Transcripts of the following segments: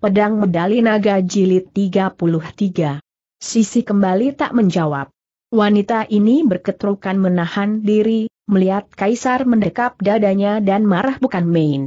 Pedang Medali Naga Jilid 33. Sisi kembali tak menjawab. Wanita ini berketerukan menahan diri, melihat Kaisar mendekap dadanya dan marah bukan main.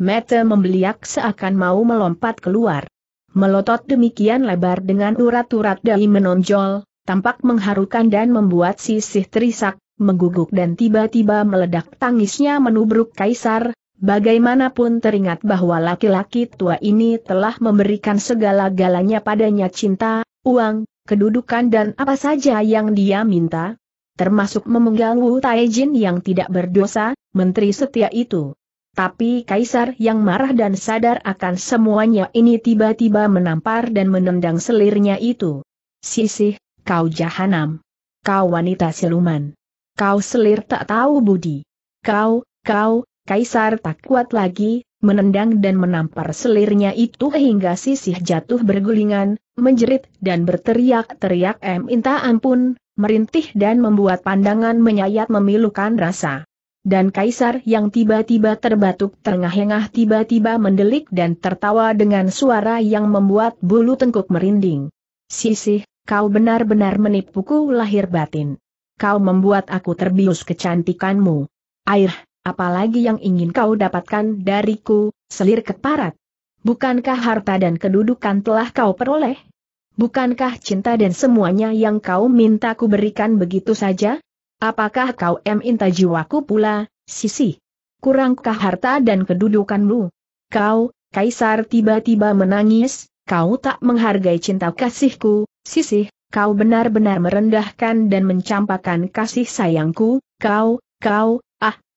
Mata membeliak seakan mau melompat keluar. Melotot demikian lebar dengan urat-urat dai menonjol, tampak mengharukan dan membuat sisi terisak, mengguguk dan tiba-tiba meledak tangisnya menubruk Kaisar, Bagaimanapun teringat bahwa laki-laki tua ini telah memberikan segala-galanya padanya cinta, uang, kedudukan dan apa saja yang dia minta, termasuk memenggal Wu Taijin yang tidak berdosa, menteri setia itu. Tapi kaisar yang marah dan sadar akan semuanya ini tiba-tiba menampar dan menendang selirnya itu. Sisih, kau jahanam. Kau wanita siluman. Kau selir tak tahu budi. Kau, kau, Kaisar tak kuat lagi, menendang dan menampar selirnya itu hingga sisih jatuh bergulingan, menjerit dan berteriak-teriak minta ampun, merintih dan membuat pandangan menyayat memilukan rasa. Dan kaisar yang tiba-tiba terbatuk terengah-engah tiba-tiba mendelik dan tertawa dengan suara yang membuat bulu tengkuk merinding. Sisih, kau benar-benar menipuku lahir batin. Kau membuat aku terbius kecantikanmu. Air, Apalagi yang ingin kau dapatkan dariku, selir keparat. Bukankah harta dan kedudukan telah kau peroleh? Bukankah cinta dan semuanya yang kau minta ku berikan begitu saja? Apakah kau minta jiwaku pula, Sisi? Kurangkah harta dan kedudukanmu? Kau, Kaisar tiba-tiba menangis, kau tak menghargai cinta kasihku, Sisi, kau benar-benar merendahkan dan mencampakkan kasih sayangku, kau, kau,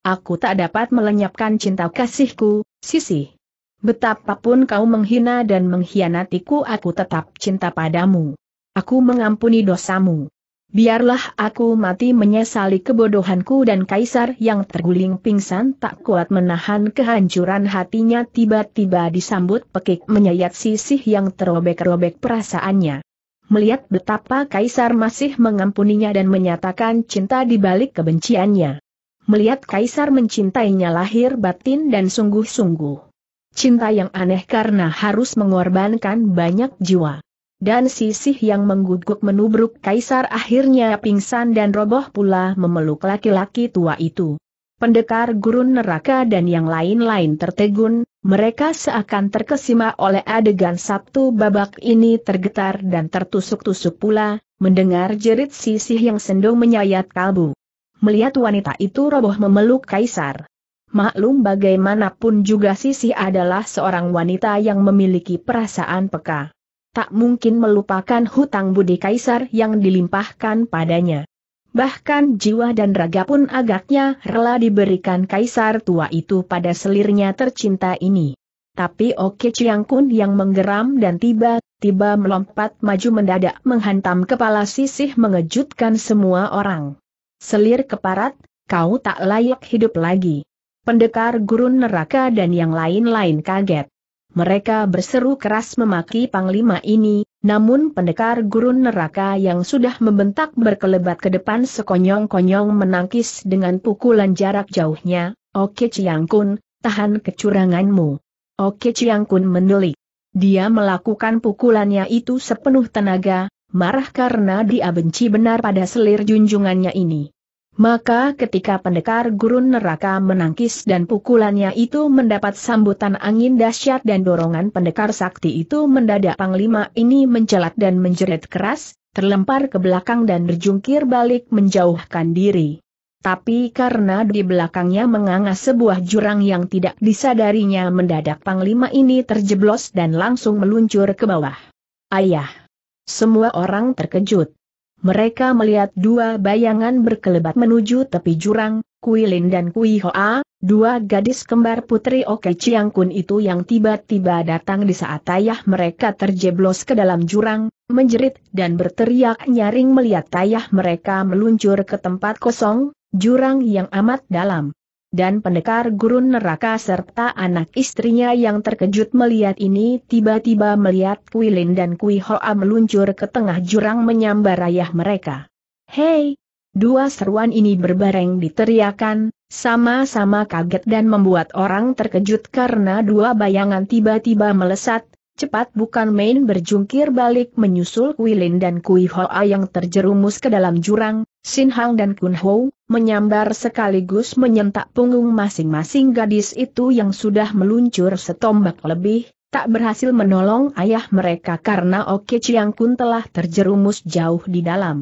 aku tak dapat melenyapkan cinta kasihku, sisi. Betapapun kau menghina dan mengkhianatiku aku tetap cinta padamu. Aku mengampuni dosamu. Biarlah aku mati menyesali kebodohanku dan kaisar yang terguling pingsan tak kuat menahan kehancuran hatinya tiba-tiba disambut pekik menyayat sisih yang terobek-robek perasaannya. Melihat betapa kaisar masih mengampuninya dan menyatakan cinta di balik kebenciannya melihat Kaisar mencintainya lahir batin dan sungguh-sungguh. Cinta yang aneh karena harus mengorbankan banyak jiwa. Dan sisih yang mengguguk menubruk Kaisar akhirnya pingsan dan roboh pula memeluk laki-laki tua itu. Pendekar gurun neraka dan yang lain-lain tertegun, mereka seakan terkesima oleh adegan Sabtu babak ini tergetar dan tertusuk-tusuk pula, mendengar jerit sisih yang sendong menyayat kalbu melihat wanita itu roboh memeluk kaisar. Maklum bagaimanapun juga Sisi adalah seorang wanita yang memiliki perasaan peka. Tak mungkin melupakan hutang budi kaisar yang dilimpahkan padanya. Bahkan jiwa dan raga pun agaknya rela diberikan kaisar tua itu pada selirnya tercinta ini. Tapi Oke Kun yang menggeram dan tiba-tiba melompat maju mendadak menghantam kepala Sisih mengejutkan semua orang. Selir keparat, kau tak layak hidup lagi. Pendekar gurun neraka dan yang lain-lain kaget. Mereka berseru keras memaki panglima ini, namun pendekar gurun neraka yang sudah membentak berkelebat ke depan sekonyong-konyong menangkis dengan pukulan jarak jauhnya, Oke Kun, tahan kecuranganmu. Oke Kun menelik. Dia melakukan pukulannya itu sepenuh tenaga, marah karena dia benci benar pada selir junjungannya ini. Maka ketika pendekar gurun neraka menangkis dan pukulannya itu mendapat sambutan angin dahsyat dan dorongan pendekar sakti itu mendadak panglima ini mencelat dan menjerit keras, terlempar ke belakang dan berjungkir balik menjauhkan diri. Tapi karena di belakangnya menganga sebuah jurang yang tidak disadarinya mendadak panglima ini terjeblos dan langsung meluncur ke bawah. Ayah! Semua orang terkejut. Mereka melihat dua bayangan berkelebat menuju tepi jurang, Kui Lin dan Kui Hoa, dua gadis kembar putri Oke Chiang Kun itu yang tiba-tiba datang di saat ayah mereka terjeblos ke dalam jurang, menjerit dan berteriak nyaring melihat ayah mereka meluncur ke tempat kosong, jurang yang amat dalam dan pendekar gurun neraka serta anak istrinya yang terkejut melihat ini tiba-tiba melihat Kui Lin dan Kui Hoa meluncur ke tengah jurang menyambar ayah mereka. Hei! Dua seruan ini berbareng diteriakan, sama-sama kaget dan membuat orang terkejut karena dua bayangan tiba-tiba melesat, Cepat bukan main berjungkir balik menyusul Kuilin dan Kui Hoa yang terjerumus ke dalam jurang, Sin Hang dan Kun Ho, menyambar sekaligus menyentak punggung masing-masing gadis itu yang sudah meluncur setombak lebih, tak berhasil menolong ayah mereka karena Oke Chiang Kun telah terjerumus jauh di dalam.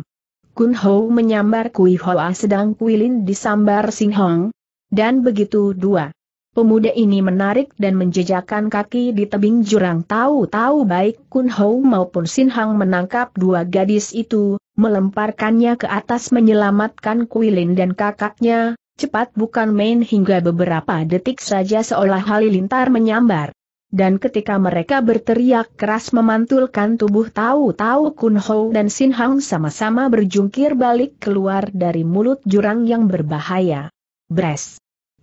Kun Ho menyambar Kui Hoa sedang Kuilin disambar Sin Hang. Dan begitu dua. Pemuda ini menarik dan menjejakkan kaki di tebing jurang tahu-tahu baik Kun Hou maupun Sin Hang menangkap dua gadis itu, melemparkannya ke atas menyelamatkan Kuilin dan kakaknya, cepat bukan main hingga beberapa detik saja seolah halilintar menyambar. Dan ketika mereka berteriak keras memantulkan tubuh tahu-tahu Kun Hou dan Sin Hang sama-sama berjungkir balik keluar dari mulut jurang yang berbahaya. Bres!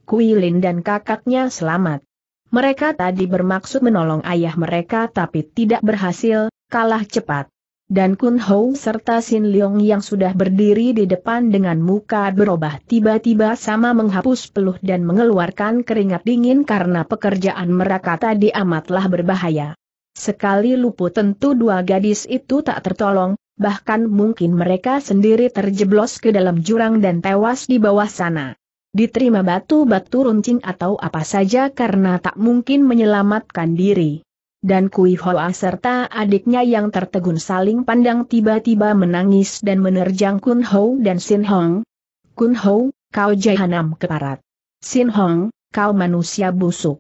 Kuilin dan kakaknya selamat. Mereka tadi bermaksud menolong ayah mereka tapi tidak berhasil, kalah cepat. Dan Kun Hou serta Sin Leong yang sudah berdiri di depan dengan muka berubah tiba-tiba sama menghapus peluh dan mengeluarkan keringat dingin karena pekerjaan mereka tadi amatlah berbahaya. Sekali luput tentu dua gadis itu tak tertolong, bahkan mungkin mereka sendiri terjeblos ke dalam jurang dan tewas di bawah sana. Diterima batu-batu runcing atau apa saja karena tak mungkin menyelamatkan diri. Dan Kui Hoa serta adiknya yang tertegun saling pandang tiba-tiba menangis dan menerjang Kun Ho dan Sin Hong. Kun Ho, kau jahanam keparat. Sin Hong, kau manusia busuk.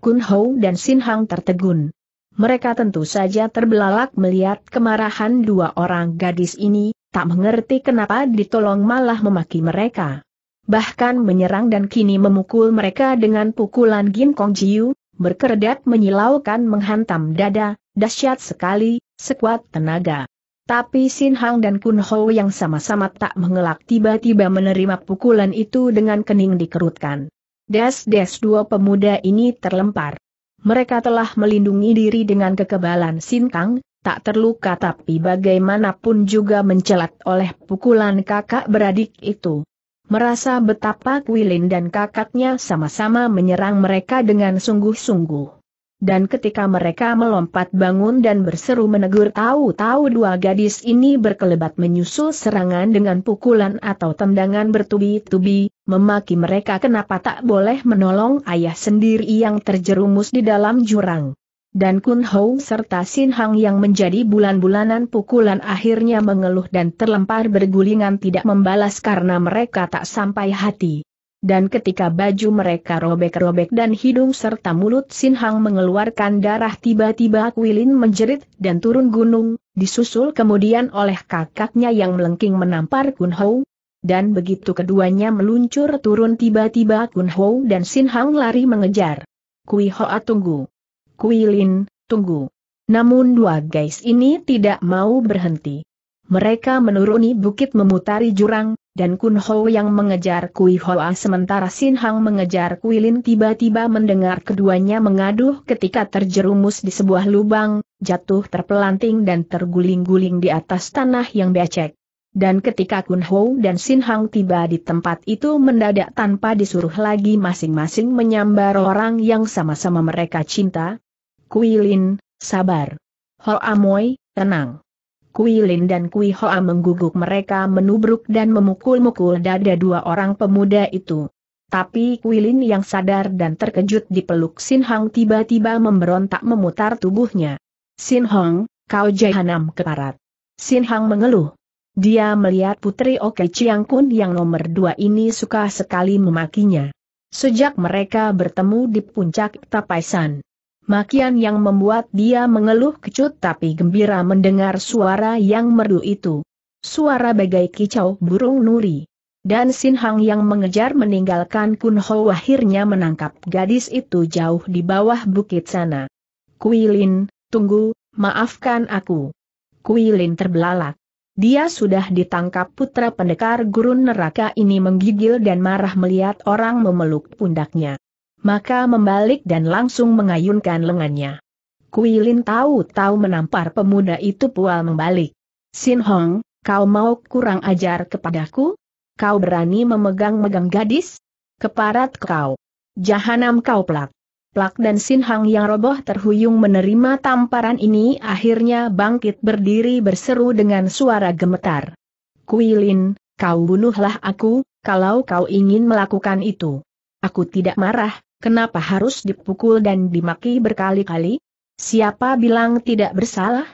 Kun Ho dan Sin Hong tertegun. Mereka tentu saja terbelalak melihat kemarahan dua orang gadis ini, tak mengerti kenapa ditolong malah memaki mereka bahkan menyerang dan kini memukul mereka dengan pukulan Ginkong Jiu, berkerdat menyilaukan menghantam dada, dahsyat sekali, sekuat tenaga. Tapi Sin Hang dan Kun Ho yang sama-sama tak mengelak tiba-tiba menerima pukulan itu dengan kening dikerutkan. Des-des dua pemuda ini terlempar. Mereka telah melindungi diri dengan kekebalan Sin Kang, tak terluka tapi bagaimanapun juga mencelat oleh pukulan kakak beradik itu merasa betapa Kuilin dan kakaknya sama-sama menyerang mereka dengan sungguh-sungguh. Dan ketika mereka melompat bangun dan berseru menegur tahu-tahu dua gadis ini berkelebat menyusul serangan dengan pukulan atau tendangan bertubi-tubi, memaki mereka kenapa tak boleh menolong ayah sendiri yang terjerumus di dalam jurang dan Kun Hou serta Sin Hang yang menjadi bulan-bulanan pukulan akhirnya mengeluh dan terlempar bergulingan tidak membalas karena mereka tak sampai hati. Dan ketika baju mereka robek-robek dan hidung serta mulut Sin Hang mengeluarkan darah tiba-tiba Kuilin menjerit dan turun gunung, disusul kemudian oleh kakaknya yang melengking menampar Kun Hou, dan begitu keduanya meluncur turun tiba-tiba Kun Hou dan Sin Hang lari mengejar. Kui Hoa tunggu. Kuilin, tunggu. Namun dua guys ini tidak mau berhenti. Mereka menuruni bukit memutari jurang, dan Kun Ho yang mengejar Kui Hoa sementara Sin Hang mengejar Kuilin tiba-tiba mendengar keduanya mengaduh ketika terjerumus di sebuah lubang, jatuh terpelanting dan terguling-guling di atas tanah yang becek. Dan ketika Kun Ho dan Sin Hang tiba di tempat itu mendadak tanpa disuruh lagi masing-masing menyambar orang yang sama-sama mereka cinta, Kuilin, sabar. Hoamoy, tenang. Kuilin dan Kui Hoa mengguguk mereka menubruk dan memukul-mukul dada dua orang pemuda itu. Tapi Kuilin yang sadar dan terkejut dipeluk Sin Hang tiba-tiba memberontak memutar tubuhnya. Sin Hong, kau jahanam keparat. Sin Hong mengeluh. Dia melihat putri Oke Chiang Kun yang nomor dua ini suka sekali memakinya. Sejak mereka bertemu di puncak Tapaisan, makian yang membuat dia mengeluh kecut tapi gembira mendengar suara yang merdu itu. Suara bagai kicau burung nuri. Dan Sin Hang yang mengejar meninggalkan Kun Ho akhirnya menangkap gadis itu jauh di bawah bukit sana. Kuilin, tunggu, maafkan aku. Kuilin terbelalak. Dia sudah ditangkap putra pendekar gurun neraka ini menggigil dan marah melihat orang memeluk pundaknya maka membalik dan langsung mengayunkan lengannya. Kui tahu-tahu menampar pemuda itu pual membalik. Sin Hong, kau mau kurang ajar kepadaku? Kau berani memegang-megang gadis? Keparat kau. Jahanam kau plak. Plak dan Sin Hang yang roboh terhuyung menerima tamparan ini akhirnya bangkit berdiri berseru dengan suara gemetar. Kui kau bunuhlah aku, kalau kau ingin melakukan itu. Aku tidak marah, Kenapa harus dipukul dan dimaki berkali-kali? Siapa bilang tidak bersalah?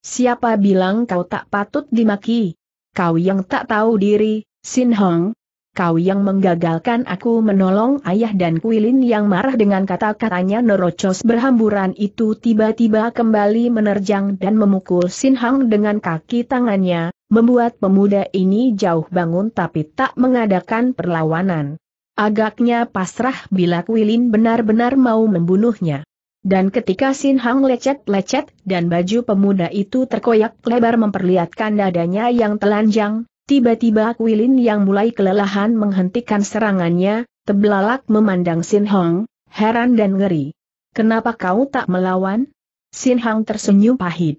Siapa bilang kau tak patut dimaki? Kau yang tak tahu diri, Sin Hong. Kau yang menggagalkan aku menolong ayah dan Kuilin yang marah dengan kata-katanya nerocos berhamburan itu tiba-tiba kembali menerjang dan memukul Sin Hong dengan kaki tangannya, membuat pemuda ini jauh bangun tapi tak mengadakan perlawanan. Agaknya pasrah bila Kuilin benar-benar mau membunuhnya. Dan ketika Sin Hang lecet-lecet dan baju pemuda itu terkoyak lebar memperlihatkan dadanya yang telanjang, tiba-tiba Kuilin yang mulai kelelahan menghentikan serangannya, tebelalak memandang Sin Hong, heran dan ngeri. Kenapa kau tak melawan? Sin Hang tersenyum pahit.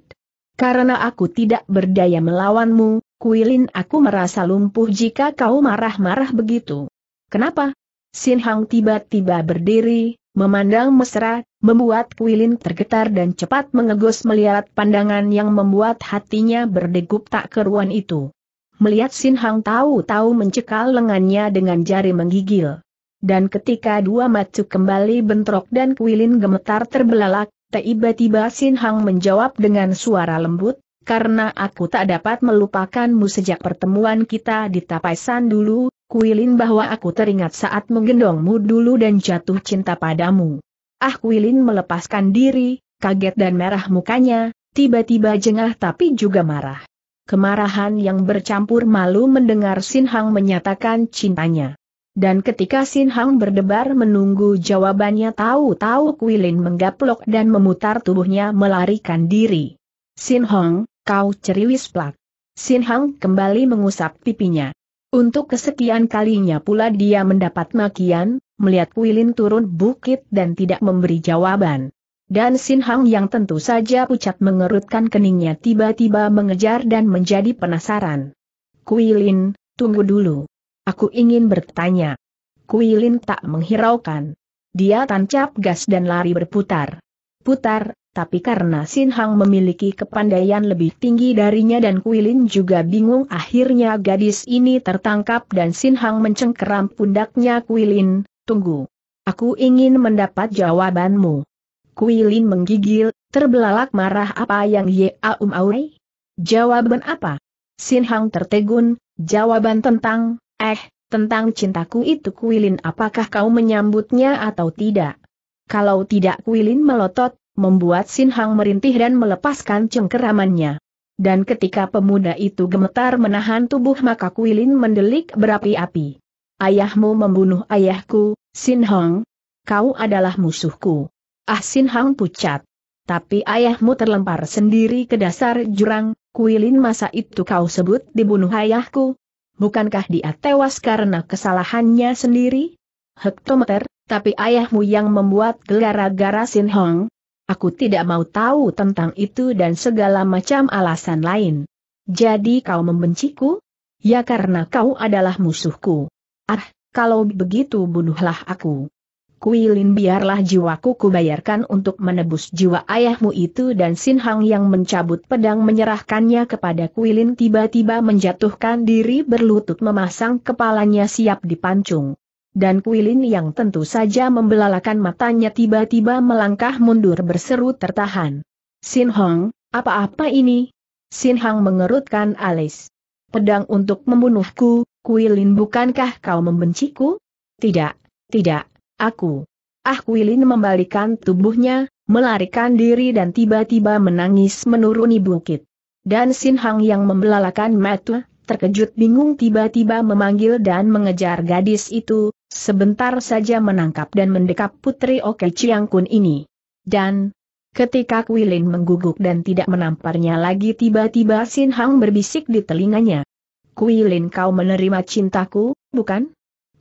Karena aku tidak berdaya melawanmu, Kuilin aku merasa lumpuh jika kau marah-marah begitu. Kenapa? Sin Hang tiba-tiba berdiri, memandang mesra, membuat Kuilin tergetar dan cepat mengegos melihat pandangan yang membuat hatinya berdegup tak keruan itu. Melihat Sin Hang tahu-tahu mencekal lengannya dengan jari menggigil. Dan ketika dua macu kembali bentrok dan Kuilin gemetar terbelalak, tiba-tiba Sin Hang menjawab dengan suara lembut, karena aku tak dapat melupakanmu sejak pertemuan kita di Tapaisan dulu, Kuilin bahwa aku teringat saat menggendongmu dulu dan jatuh cinta padamu. Ah Kuilin melepaskan diri, kaget dan merah mukanya, tiba-tiba jengah tapi juga marah. Kemarahan yang bercampur malu mendengar Sin Hang menyatakan cintanya. Dan ketika Sin Hang berdebar menunggu jawabannya tahu-tahu Kuilin menggaplok dan memutar tubuhnya melarikan diri. Sin Hong, kau ceriwis plak. Sin Hang kembali mengusap pipinya. Untuk kesekian kalinya pula dia mendapat makian, melihat Kuilin turun bukit dan tidak memberi jawaban. Dan Sin Hang yang tentu saja pucat mengerutkan keningnya tiba-tiba mengejar dan menjadi penasaran. Kuilin, tunggu dulu. Aku ingin bertanya. Kuilin tak menghiraukan. Dia tancap gas dan lari berputar. Putar, tapi karena Sin Hang memiliki kepandaian lebih tinggi darinya dan Kuilin juga bingung akhirnya gadis ini tertangkap dan Sin Hang mencengkeram pundaknya Kuilin, tunggu. Aku ingin mendapat jawabanmu. Kuilin menggigil, terbelalak marah apa yang Aum Aurei? Jawaban apa? Sin Hang tertegun, jawaban tentang, eh, tentang cintaku itu Kuilin apakah kau menyambutnya atau tidak? Kalau tidak Kuilin melotot, membuat Sin Hang merintih dan melepaskan cengkeramannya. Dan ketika pemuda itu gemetar menahan tubuh maka Kuilin mendelik berapi-api. Ayahmu membunuh ayahku, Sin Hong. Kau adalah musuhku. Ah Sin Hang pucat. Tapi ayahmu terlempar sendiri ke dasar jurang, Kuilin masa itu kau sebut dibunuh ayahku? Bukankah dia tewas karena kesalahannya sendiri? Hektometer, tapi ayahmu yang membuat gara-gara Sin Hong, Aku tidak mau tahu tentang itu dan segala macam alasan lain. Jadi kau membenciku? Ya karena kau adalah musuhku. Ah, kalau begitu bunuhlah aku. Kuilin biarlah jiwaku kubayarkan untuk menebus jiwa ayahmu itu dan Sin Hang yang mencabut pedang menyerahkannya kepada Kuilin tiba-tiba menjatuhkan diri berlutut memasang kepalanya siap dipancung dan Kuilin yang tentu saja membelalakan matanya tiba-tiba melangkah mundur berseru tertahan. Sin Hong, apa-apa ini? Sin Hong mengerutkan alis. Pedang untuk membunuhku, Kuilin bukankah kau membenciku? Tidak, tidak, aku. Ah Kuilin membalikan tubuhnya, melarikan diri dan tiba-tiba menangis menuruni bukit. Dan Sin Hong yang membelalakan mata, terkejut bingung tiba-tiba memanggil dan mengejar gadis itu, sebentar saja menangkap dan mendekap putri Oke Chiang Kun ini. Dan, ketika Kuilin mengguguk dan tidak menamparnya lagi tiba-tiba Sin Hang berbisik di telinganya. Kuilin kau menerima cintaku, bukan?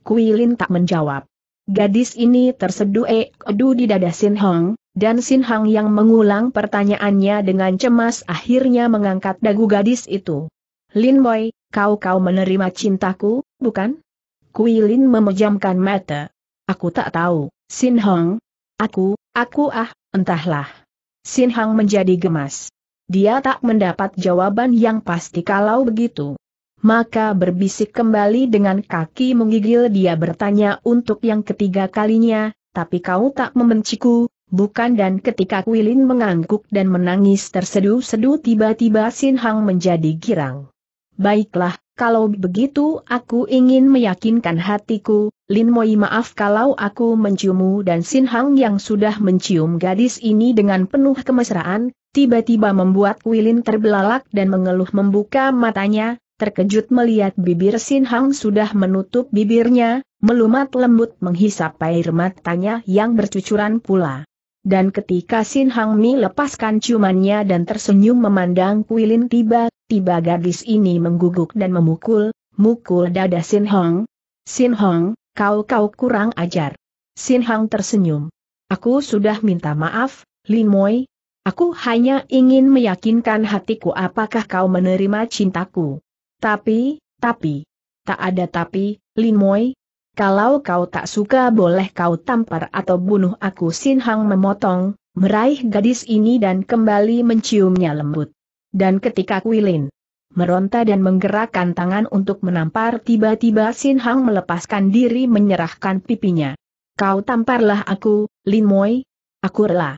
Kuilin tak menjawab. Gadis ini terseduh edu di dada Sin Hong, dan Sin Hang yang mengulang pertanyaannya dengan cemas akhirnya mengangkat dagu gadis itu. Lin Boy, kau kau menerima cintaku, bukan? Kui Lin memejamkan mata. Aku tak tahu, Sin Hong. Aku, aku ah, entahlah. Sin Hong menjadi gemas. Dia tak mendapat jawaban yang pasti kalau begitu. Maka berbisik kembali dengan kaki menggigil dia bertanya untuk yang ketiga kalinya, tapi kau tak membenciku, bukan dan ketika Kuilin mengangguk dan menangis terseduh-seduh tiba-tiba Sin Hang menjadi girang. Baiklah, kalau begitu aku ingin meyakinkan hatiku, Lin Moi maaf kalau aku menciummu dan Sin Hang yang sudah mencium gadis ini dengan penuh kemesraan, tiba-tiba membuat Wilin terbelalak dan mengeluh membuka matanya, terkejut melihat bibir Sin Hang sudah menutup bibirnya, melumat lembut menghisap air matanya yang bercucuran pula. Dan ketika Sin Hang Mi lepaskan ciumannya dan tersenyum memandang Kuilin tiba, tiba-tiba gadis ini mengguguk dan memukul, mukul dada Sin Hong. Sin Hong, kau-kau kurang ajar. Sin Hong tersenyum. Aku sudah minta maaf, Lin Moi. Aku hanya ingin meyakinkan hatiku apakah kau menerima cintaku. Tapi, tapi, tak ada tapi, Lin Moi. Kalau kau tak suka boleh kau tampar atau bunuh aku Sin Hong memotong, meraih gadis ini dan kembali menciumnya lembut. Dan ketika Kuilin meronta dan menggerakkan tangan untuk menampar tiba-tiba Sin Hang melepaskan diri menyerahkan pipinya. Kau tamparlah aku, Lin Moi. Aku rela.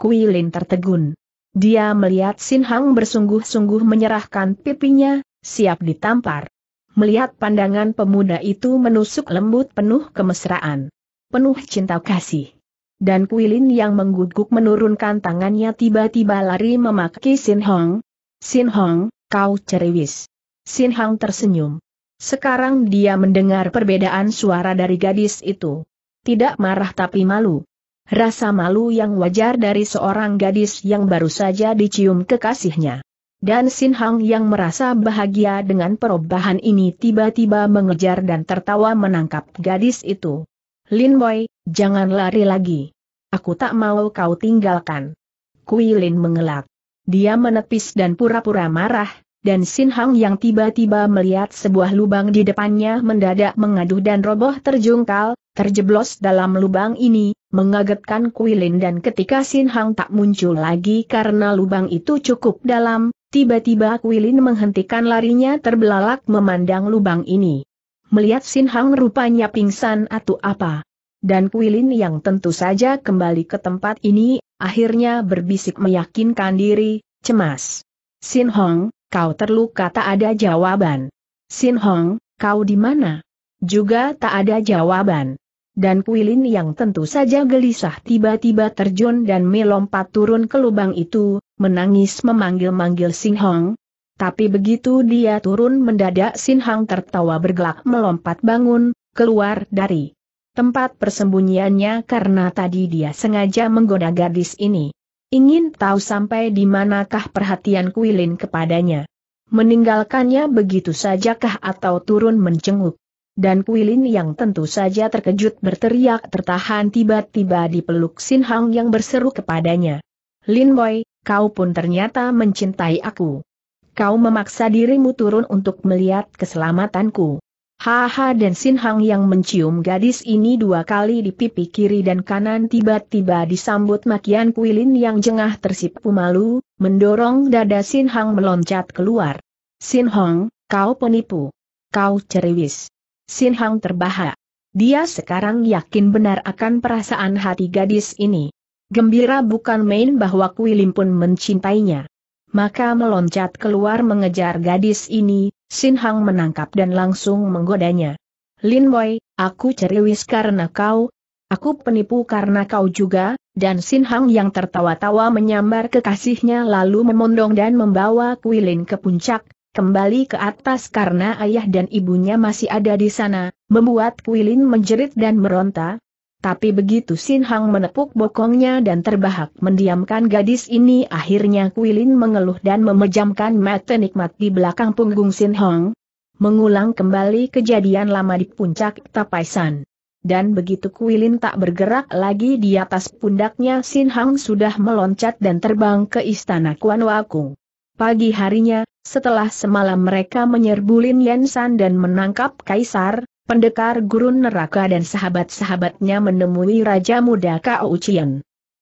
Kui tertegun. Dia melihat Sin Hang bersungguh-sungguh menyerahkan pipinya, siap ditampar. Melihat pandangan pemuda itu menusuk lembut penuh kemesraan. Penuh cinta kasih. Dan Kuilin yang mengguguk menurunkan tangannya tiba-tiba lari memaki Sin Hong, Sin Hong, kau ceriwis. Sin Hong tersenyum. Sekarang dia mendengar perbedaan suara dari gadis itu. Tidak marah tapi malu. Rasa malu yang wajar dari seorang gadis yang baru saja dicium kekasihnya. Dan Sin Hong yang merasa bahagia dengan perubahan ini tiba-tiba mengejar dan tertawa menangkap gadis itu. Lin Boy, jangan lari lagi. Aku tak mau kau tinggalkan. Kui Lin mengelak. Dia menepis dan pura-pura marah, dan Sin Hang yang tiba-tiba melihat sebuah lubang di depannya mendadak mengaduh dan roboh terjungkal, terjeblos dalam lubang ini, mengagetkan Kuilin dan ketika Sin Hang tak muncul lagi karena lubang itu cukup dalam, tiba-tiba Kuilin menghentikan larinya terbelalak memandang lubang ini. Melihat Sin Hang rupanya pingsan atau apa. Dan Kuilin yang tentu saja kembali ke tempat ini, akhirnya berbisik meyakinkan diri, cemas. Sin Hong, kau terluka tak ada jawaban. Sin Hong, kau di mana? Juga tak ada jawaban. Dan Kuilin yang tentu saja gelisah tiba-tiba terjun dan melompat turun ke lubang itu, menangis memanggil-manggil Sin Hong. Tapi begitu dia turun mendadak Sin Hong tertawa bergelak melompat bangun, keluar dari tempat persembunyiannya karena tadi dia sengaja menggoda gadis ini. Ingin tahu sampai di manakah perhatian Kuilin kepadanya. Meninggalkannya begitu sajakah atau turun mencenguk. Dan Kuilin yang tentu saja terkejut berteriak tertahan tiba-tiba di peluk Sin Hang yang berseru kepadanya. Lin Boy, kau pun ternyata mencintai aku. Kau memaksa dirimu turun untuk melihat keselamatanku. Haha dan Sin Hang yang mencium gadis ini dua kali di pipi kiri dan kanan tiba-tiba disambut makian Kuilin yang jengah tersipu malu, mendorong dada Sin Hang meloncat keluar. Sin Hong, kau penipu. Kau ceriwis. Sin Hang terbahak. Dia sekarang yakin benar akan perasaan hati gadis ini. Gembira bukan main bahwa Kuilin pun mencintainya maka meloncat keluar mengejar gadis ini, Sin Hang menangkap dan langsung menggodanya. Lin Wei, aku ceriwis karena kau, aku penipu karena kau juga, dan Sin Hang yang tertawa-tawa menyambar kekasihnya lalu memondong dan membawa Kuilin ke puncak, kembali ke atas karena ayah dan ibunya masih ada di sana, membuat Kuilin menjerit dan meronta, tapi begitu Sin Hang menepuk bokongnya dan terbahak mendiamkan gadis ini akhirnya Kuilin mengeluh dan memejamkan mata nikmat di belakang punggung Sin Hang. Mengulang kembali kejadian lama di puncak Tapaisan. Dan begitu Kuilin tak bergerak lagi di atas pundaknya Sin Hang sudah meloncat dan terbang ke istana Kuan Wakung. Pagi harinya, setelah semalam mereka menyerbu Lin San dan menangkap Kaisar, Pendekar gurun neraka dan sahabat-sahabatnya menemui Raja Muda Kao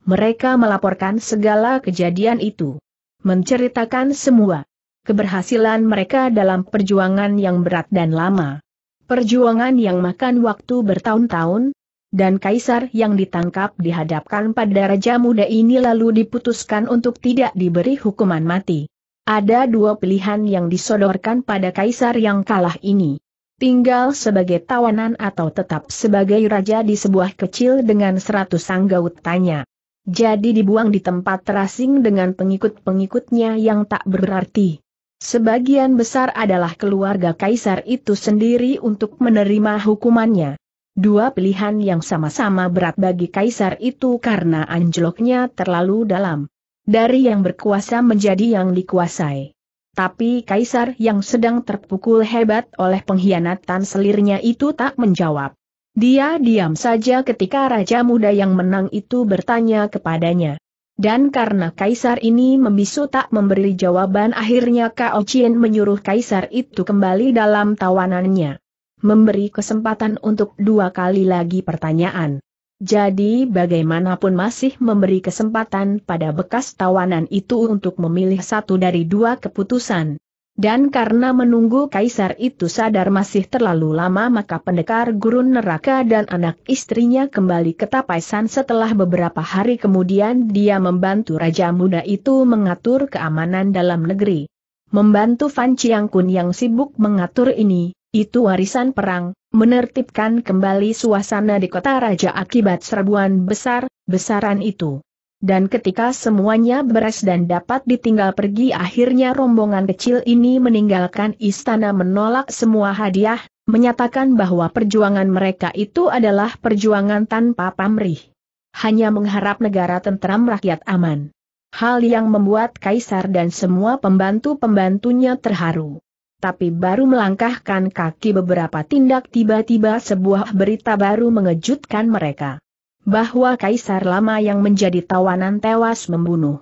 Mereka melaporkan segala kejadian itu. Menceritakan semua. Keberhasilan mereka dalam perjuangan yang berat dan lama. Perjuangan yang makan waktu bertahun-tahun, dan kaisar yang ditangkap dihadapkan pada raja muda ini lalu diputuskan untuk tidak diberi hukuman mati. Ada dua pilihan yang disodorkan pada kaisar yang kalah ini tinggal sebagai tawanan atau tetap sebagai raja di sebuah kecil dengan seratus anggautanya. Jadi dibuang di tempat terasing dengan pengikut-pengikutnya yang tak berarti. Sebagian besar adalah keluarga kaisar itu sendiri untuk menerima hukumannya. Dua pilihan yang sama-sama berat bagi kaisar itu karena anjloknya terlalu dalam. Dari yang berkuasa menjadi yang dikuasai. Tapi kaisar yang sedang terpukul hebat oleh pengkhianatan selirnya itu tak menjawab. Dia diam saja ketika raja muda yang menang itu bertanya kepadanya. Dan karena kaisar ini membisu tak memberi jawaban akhirnya Kao Chien menyuruh kaisar itu kembali dalam tawanannya. Memberi kesempatan untuk dua kali lagi pertanyaan. Jadi bagaimanapun masih memberi kesempatan pada bekas tawanan itu untuk memilih satu dari dua keputusan. Dan karena menunggu kaisar itu sadar masih terlalu lama maka pendekar gurun neraka dan anak istrinya kembali ke Tapaisan setelah beberapa hari kemudian dia membantu raja muda itu mengatur keamanan dalam negeri. Membantu Fan Chiang Kun yang sibuk mengatur ini, itu warisan perang, menertibkan kembali suasana di kota raja akibat serbuan besar, besaran itu. Dan ketika semuanya beres dan dapat ditinggal pergi akhirnya rombongan kecil ini meninggalkan istana menolak semua hadiah, menyatakan bahwa perjuangan mereka itu adalah perjuangan tanpa pamrih. Hanya mengharap negara tentram rakyat aman. Hal yang membuat kaisar dan semua pembantu-pembantunya terharu tapi baru melangkahkan kaki beberapa tindak tiba-tiba sebuah berita baru mengejutkan mereka. Bahwa kaisar lama yang menjadi tawanan tewas membunuh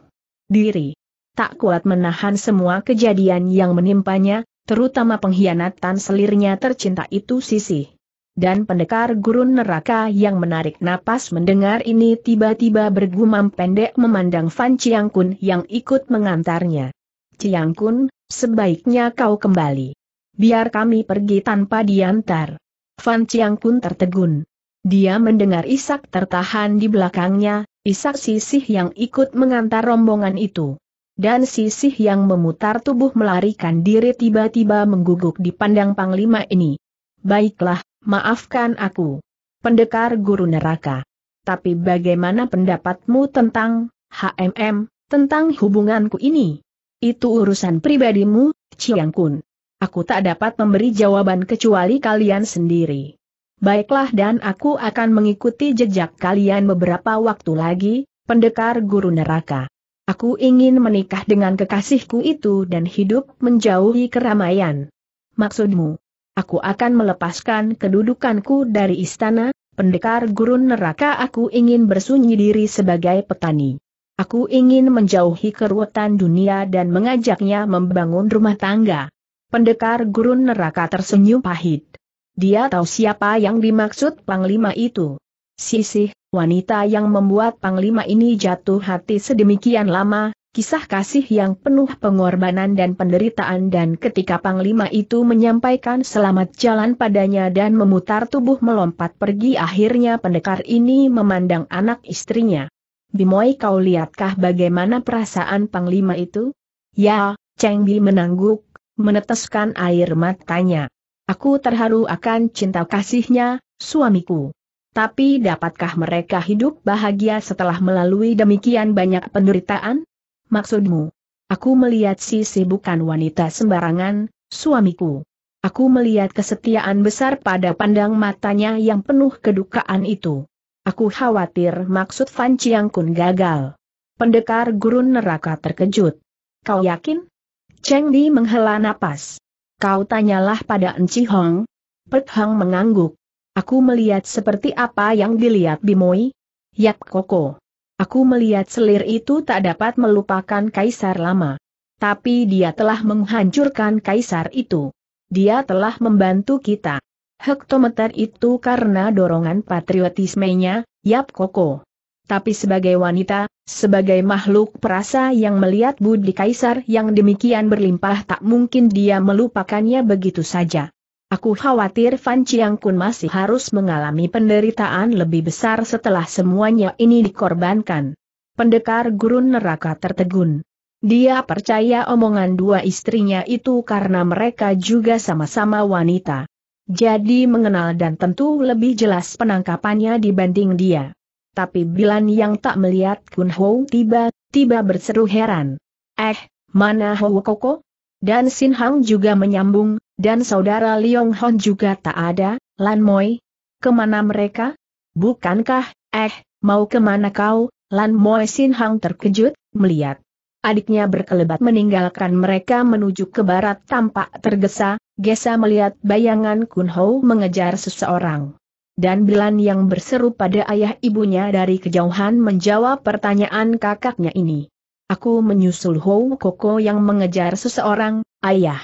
diri. Tak kuat menahan semua kejadian yang menimpanya, terutama pengkhianatan selirnya tercinta itu sisi, Dan pendekar gurun neraka yang menarik napas mendengar ini tiba-tiba bergumam pendek memandang Fan Chiang Kun yang ikut mengantarnya. Ciang Kun, sebaiknya kau kembali. Biar kami pergi tanpa diantar. Fan Ciang Kun tertegun. Dia mendengar Isak tertahan di belakangnya, Isak sisih yang ikut mengantar rombongan itu. Dan sisih yang memutar tubuh melarikan diri tiba-tiba mengguguk di pandang Panglima ini. Baiklah, maafkan aku. Pendekar guru neraka. Tapi bagaimana pendapatmu tentang, HMM, tentang hubunganku ini? Itu urusan pribadimu, Chiang Kun. Aku tak dapat memberi jawaban kecuali kalian sendiri. Baiklah dan aku akan mengikuti jejak kalian beberapa waktu lagi, pendekar guru neraka. Aku ingin menikah dengan kekasihku itu dan hidup menjauhi keramaian. Maksudmu, aku akan melepaskan kedudukanku dari istana, pendekar gurun neraka aku ingin bersunyi diri sebagai petani. Aku ingin menjauhi keruwetan dunia dan mengajaknya membangun rumah tangga. Pendekar gurun neraka tersenyum pahit. Dia tahu siapa yang dimaksud Panglima itu. Sisih, wanita yang membuat Panglima ini jatuh hati sedemikian lama, kisah kasih yang penuh pengorbanan dan penderitaan dan ketika Panglima itu menyampaikan selamat jalan padanya dan memutar tubuh melompat pergi akhirnya pendekar ini memandang anak istrinya. Bimoy kau lihatkah bagaimana perasaan Panglima itu? Ya, Cheng Bi menangguk, meneteskan air matanya. Aku terharu akan cinta kasihnya, suamiku. Tapi dapatkah mereka hidup bahagia setelah melalui demikian banyak penderitaan? Maksudmu? Aku melihat sisi bukan wanita sembarangan, suamiku. Aku melihat kesetiaan besar pada pandang matanya yang penuh kedukaan itu. Aku khawatir maksud Fan Chiang Kun gagal. Pendekar gurun neraka terkejut. Kau yakin? Cheng Di menghela napas. Kau tanyalah pada Enci Hong. Pek Hong mengangguk. Aku melihat seperti apa yang dilihat Bimoi. Yap Koko. Aku melihat selir itu tak dapat melupakan kaisar lama. Tapi dia telah menghancurkan kaisar itu. Dia telah membantu kita hektometer itu karena dorongan patriotismenya, Yap Koko. Tapi sebagai wanita, sebagai makhluk perasa yang melihat budi kaisar yang demikian berlimpah tak mungkin dia melupakannya begitu saja. Aku khawatir Fan Chiang Kun masih harus mengalami penderitaan lebih besar setelah semuanya ini dikorbankan. Pendekar gurun neraka tertegun. Dia percaya omongan dua istrinya itu karena mereka juga sama-sama wanita jadi mengenal dan tentu lebih jelas penangkapannya dibanding dia. Tapi Bilan yang tak melihat Kun Ho tiba-tiba berseru heran. Eh, mana Ho Koko? Dan Sin Hang juga menyambung, dan saudara Leong Hon juga tak ada, Lan Moi. Kemana mereka? Bukankah, eh, mau kemana kau, Lan Moi Sin Hang terkejut, melihat. Adiknya berkelebat meninggalkan mereka menuju ke barat tampak tergesa, Gesa melihat bayangan Kunho mengejar seseorang. Dan Bilan yang berseru pada ayah ibunya dari kejauhan menjawab pertanyaan kakaknya ini. Aku menyusul Hou Koko yang mengejar seseorang, ayah.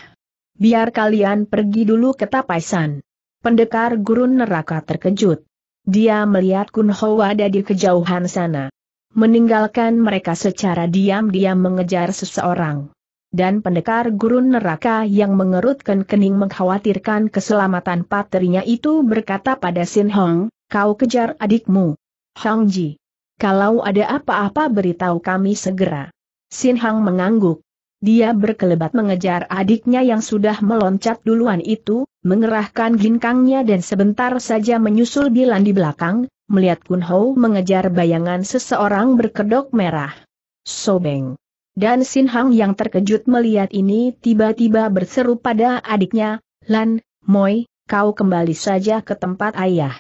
Biar kalian pergi dulu ke Tapaisan. Pendekar gurun neraka terkejut. Dia melihat Kunho ada di kejauhan sana meninggalkan mereka secara diam-diam mengejar seseorang dan pendekar gurun neraka yang mengerutkan kening mengkhawatirkan keselamatan patrinya itu berkata pada Sin Hong, kau kejar adikmu. Hong Ji. Kalau ada apa-apa beritahu kami segera. Sin Hong mengangguk. Dia berkelebat mengejar adiknya yang sudah meloncat duluan itu, mengerahkan ginkangnya dan sebentar saja menyusul Bilan di belakang, melihat Kun Ho mengejar bayangan seseorang berkedok merah. Sobeng. Dan Sin Hang yang terkejut melihat ini tiba-tiba berseru pada adiknya, Lan, Moi, kau kembali saja ke tempat ayah.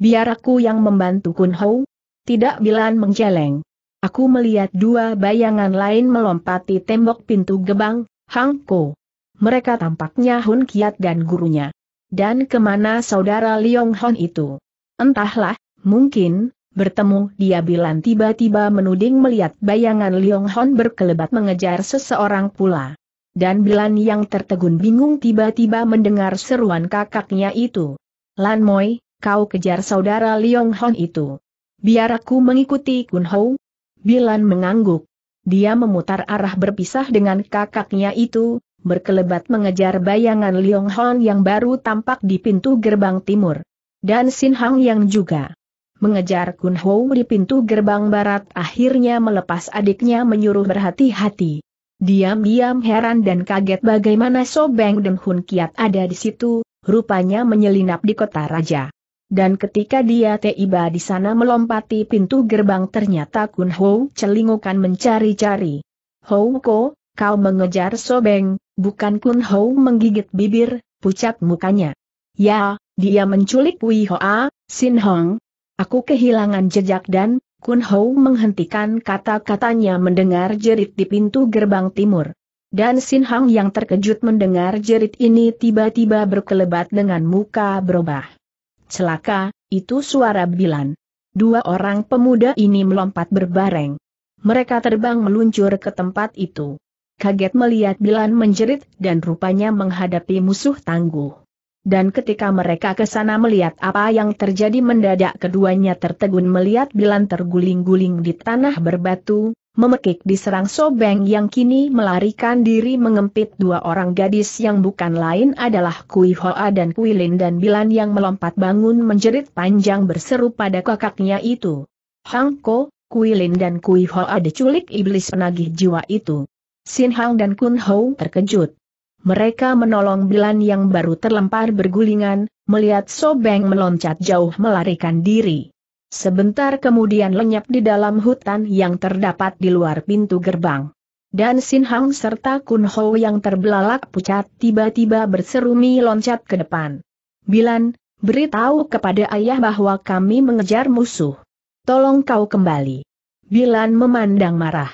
Biar aku yang membantu Kun Hou. Tidak Bilan menceleng. Aku melihat dua bayangan lain melompati tembok pintu gebang, Hang Ko. Mereka tampaknya Hun Kiat dan gurunya. Dan kemana saudara Leong Hon itu? Entahlah, mungkin, Bertemu dia Bilan tiba-tiba menuding melihat bayangan Liong Hon berkelebat mengejar seseorang pula. Dan Bilan yang tertegun bingung tiba-tiba mendengar seruan kakaknya itu. Lan Moi, kau kejar saudara Liong Hon itu. Biar aku mengikuti Kun Hou. Bilan mengangguk. Dia memutar arah berpisah dengan kakaknya itu, berkelebat mengejar bayangan Liong Hon yang baru tampak di pintu gerbang timur. Dan Sin Hang yang juga mengejar Kun Ho di pintu gerbang barat akhirnya melepas adiknya menyuruh berhati-hati. Diam-diam heran dan kaget bagaimana Sobeng dan Hun Kiat ada di situ, rupanya menyelinap di kota raja. Dan ketika dia tiba di sana melompati pintu gerbang ternyata Kun Ho celingukan mencari-cari. Ho Ko, kau mengejar Sobeng, bukan Kun Ho menggigit bibir, pucat mukanya. Ya, dia menculik Wei Hoa, Sin Hong, Aku kehilangan jejak dan, Kun Hou menghentikan kata-katanya mendengar jerit di pintu gerbang timur. Dan Sin Hang yang terkejut mendengar jerit ini tiba-tiba berkelebat dengan muka berubah. Celaka, itu suara bilan. Dua orang pemuda ini melompat berbareng. Mereka terbang meluncur ke tempat itu. Kaget melihat Bilan menjerit dan rupanya menghadapi musuh tangguh dan ketika mereka ke sana melihat apa yang terjadi mendadak keduanya tertegun melihat Bilan terguling-guling di tanah berbatu, memekik diserang Sobeng yang kini melarikan diri mengempit dua orang gadis yang bukan lain adalah Kui Hoa dan Kui Lin dan Bilan yang melompat bangun menjerit panjang berseru pada kakaknya itu. Hang Ko, Kui Lin dan Kui Hoa diculik iblis penagih jiwa itu. Sin Hang dan Kun Hou terkejut mereka menolong Bilan yang baru terlempar bergulingan, melihat Sobeng meloncat jauh melarikan diri. Sebentar kemudian lenyap di dalam hutan yang terdapat di luar pintu gerbang. Dan Sin Hang serta Kun Ho yang terbelalak pucat tiba-tiba berserumi loncat ke depan. Bilan, beritahu kepada ayah bahwa kami mengejar musuh. Tolong kau kembali. Bilan memandang marah.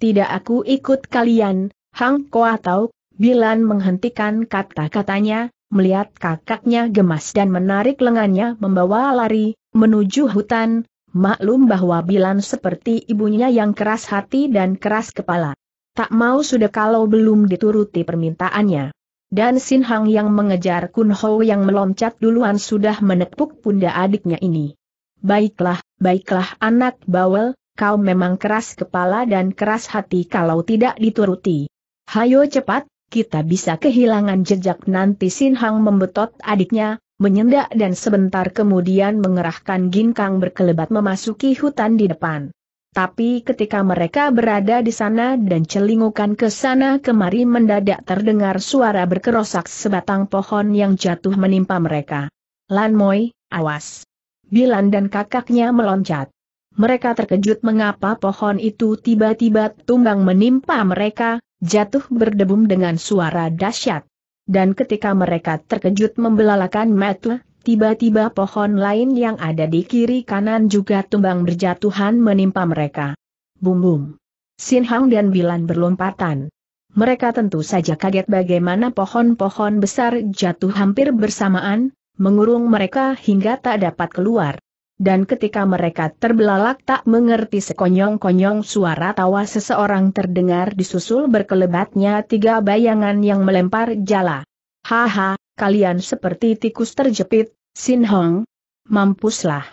Tidak aku ikut kalian, Hang Ko atau Bilan menghentikan kata-katanya, melihat kakaknya gemas dan menarik lengannya membawa lari, menuju hutan, maklum bahwa Bilan seperti ibunya yang keras hati dan keras kepala. Tak mau sudah kalau belum dituruti permintaannya. Dan Sin Hang yang mengejar Kun Ho yang meloncat duluan sudah menepuk pundak adiknya ini. Baiklah, baiklah anak bawel, kau memang keras kepala dan keras hati kalau tidak dituruti. Hayo cepat, kita bisa kehilangan jejak nanti Sin Hang membetot adiknya, menyendak dan sebentar kemudian mengerahkan ginkang berkelebat memasuki hutan di depan. Tapi ketika mereka berada di sana dan celingukan ke sana kemari mendadak terdengar suara berkerosak sebatang pohon yang jatuh menimpa mereka. Lan Moy, awas! Bilan dan kakaknya meloncat. Mereka terkejut mengapa pohon itu tiba-tiba tumbang menimpa mereka, jatuh berdebum dengan suara dahsyat. Dan ketika mereka terkejut membelalakan mata, tiba-tiba pohon lain yang ada di kiri kanan juga tumbang berjatuhan menimpa mereka. Bum bum. Sin Hang dan Bilan berlompatan. Mereka tentu saja kaget bagaimana pohon-pohon besar jatuh hampir bersamaan, mengurung mereka hingga tak dapat keluar dan ketika mereka terbelalak tak mengerti sekonyong-konyong suara tawa seseorang terdengar disusul berkelebatnya tiga bayangan yang melempar jala. Haha, kalian seperti tikus terjepit, Sin Hong. Mampuslah.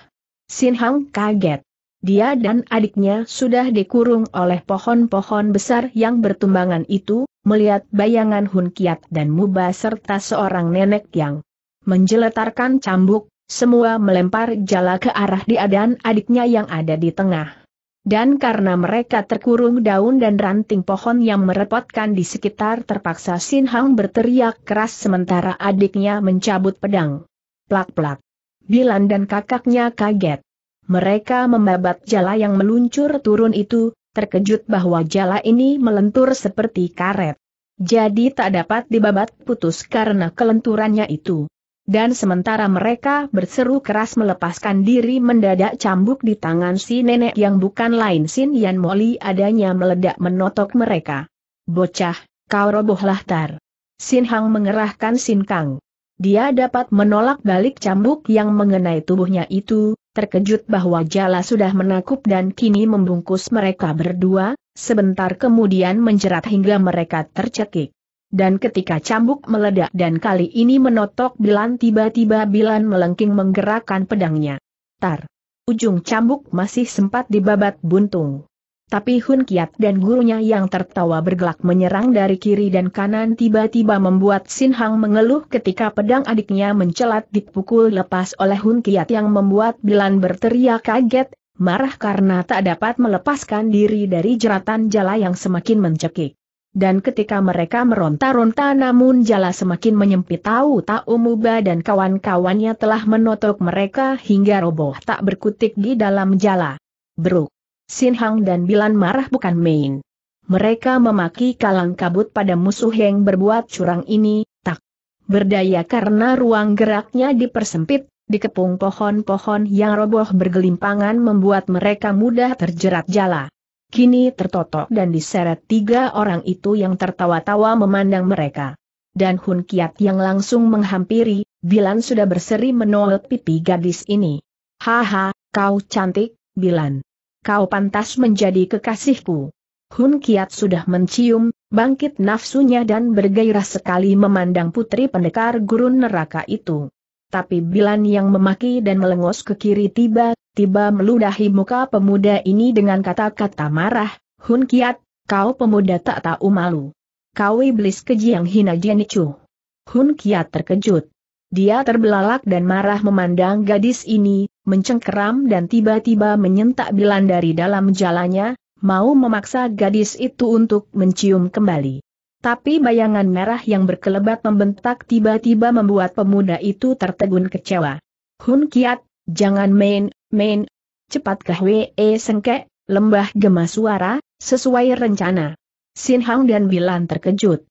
Sin Hong kaget. Dia dan adiknya sudah dikurung oleh pohon-pohon besar yang bertumbangan itu, melihat bayangan Hun Kiat dan Muba serta seorang nenek yang menjeletarkan cambuk, semua melempar jala ke arah dia dan adiknya yang ada di tengah. Dan karena mereka terkurung daun dan ranting pohon yang merepotkan di sekitar terpaksa Sin Hang berteriak keras sementara adiknya mencabut pedang. Plak-plak. Bilan dan kakaknya kaget. Mereka membabat jala yang meluncur turun itu, terkejut bahwa jala ini melentur seperti karet. Jadi tak dapat dibabat putus karena kelenturannya itu. Dan sementara mereka berseru keras melepaskan diri mendadak cambuk di tangan si nenek yang bukan lain Sin Yan Moli adanya meledak menotok mereka. Bocah, kau robohlah tar. Sin Hang mengerahkan Sin Kang. Dia dapat menolak balik cambuk yang mengenai tubuhnya itu, terkejut bahwa jala sudah menakup dan kini membungkus mereka berdua, sebentar kemudian menjerat hingga mereka tercekik. Dan ketika cambuk meledak dan kali ini menotok Bilan tiba-tiba Bilan melengking menggerakkan pedangnya. Tar. Ujung cambuk masih sempat dibabat buntung. Tapi Hun Kiat dan gurunya yang tertawa bergelak menyerang dari kiri dan kanan tiba-tiba membuat Sin Hang mengeluh ketika pedang adiknya mencelat dipukul lepas oleh Hun Kiat yang membuat Bilan berteriak kaget, marah karena tak dapat melepaskan diri dari jeratan jala yang semakin mencekik. Dan ketika mereka meronta-ronta namun jala semakin menyempit tahu tak Umuba dan kawan-kawannya telah menotok mereka hingga roboh tak berkutik di dalam jala. Bruk. Sinhang dan Bilan marah bukan main. Mereka memaki kalang kabut pada musuh yang berbuat curang ini, tak berdaya karena ruang geraknya dipersempit, dikepung pohon-pohon yang roboh bergelimpangan membuat mereka mudah terjerat jala kini tertotok dan diseret tiga orang itu yang tertawa-tawa memandang mereka. Dan Hun Kiat yang langsung menghampiri, Bilan sudah berseri menolak pipi gadis ini. Haha, kau cantik, Bilan. Kau pantas menjadi kekasihku. Hun Kiat sudah mencium, bangkit nafsunya dan bergairah sekali memandang putri pendekar gurun neraka itu tapi Bilan yang memaki dan melengos ke kiri tiba-tiba meludahi muka pemuda ini dengan kata-kata marah, Hun Kiat, kau pemuda tak tahu malu. Kau iblis keji yang hina jenicu. Hun Kiat terkejut. Dia terbelalak dan marah memandang gadis ini, mencengkeram dan tiba-tiba menyentak Bilan dari dalam jalannya, mau memaksa gadis itu untuk mencium kembali. Tapi bayangan merah yang berkelebat membentak tiba-tiba membuat pemuda itu tertegun kecewa. Hun Kiat, jangan main, main. Cepat ke Hwe e Sengke, lembah gemas suara, sesuai rencana. Sin Hang dan Bilan terkejut.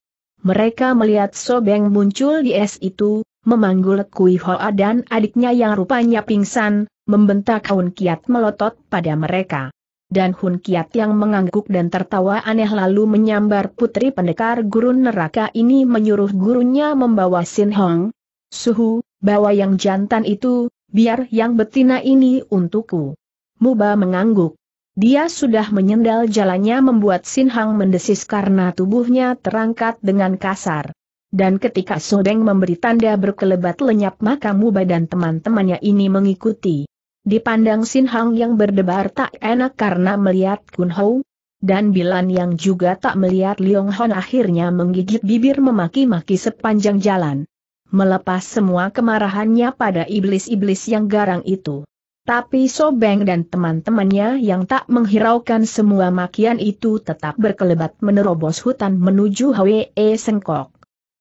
Mereka melihat Sobeng muncul di es itu, memanggul Kui Hoa dan adiknya yang rupanya pingsan, membentak Hun Kiat melotot pada mereka dan Hun Kiat yang mengangguk dan tertawa aneh lalu menyambar putri pendekar gurun neraka ini menyuruh gurunya membawa Sin Hong. Suhu, bawa yang jantan itu, biar yang betina ini untukku. Muba mengangguk. Dia sudah menyendal jalannya membuat Sin Hong mendesis karena tubuhnya terangkat dengan kasar. Dan ketika Sodeng memberi tanda berkelebat lenyap maka Muba dan teman-temannya ini mengikuti. Dipandang Sin Hang yang berdebar tak enak karena melihat Kun Hou, dan Bilan yang juga tak melihat Liong Hon akhirnya menggigit bibir memaki-maki sepanjang jalan. Melepas semua kemarahannya pada iblis-iblis yang garang itu. Tapi Sobeng dan teman-temannya yang tak menghiraukan semua makian itu tetap berkelebat menerobos hutan menuju Hwe Sengkok.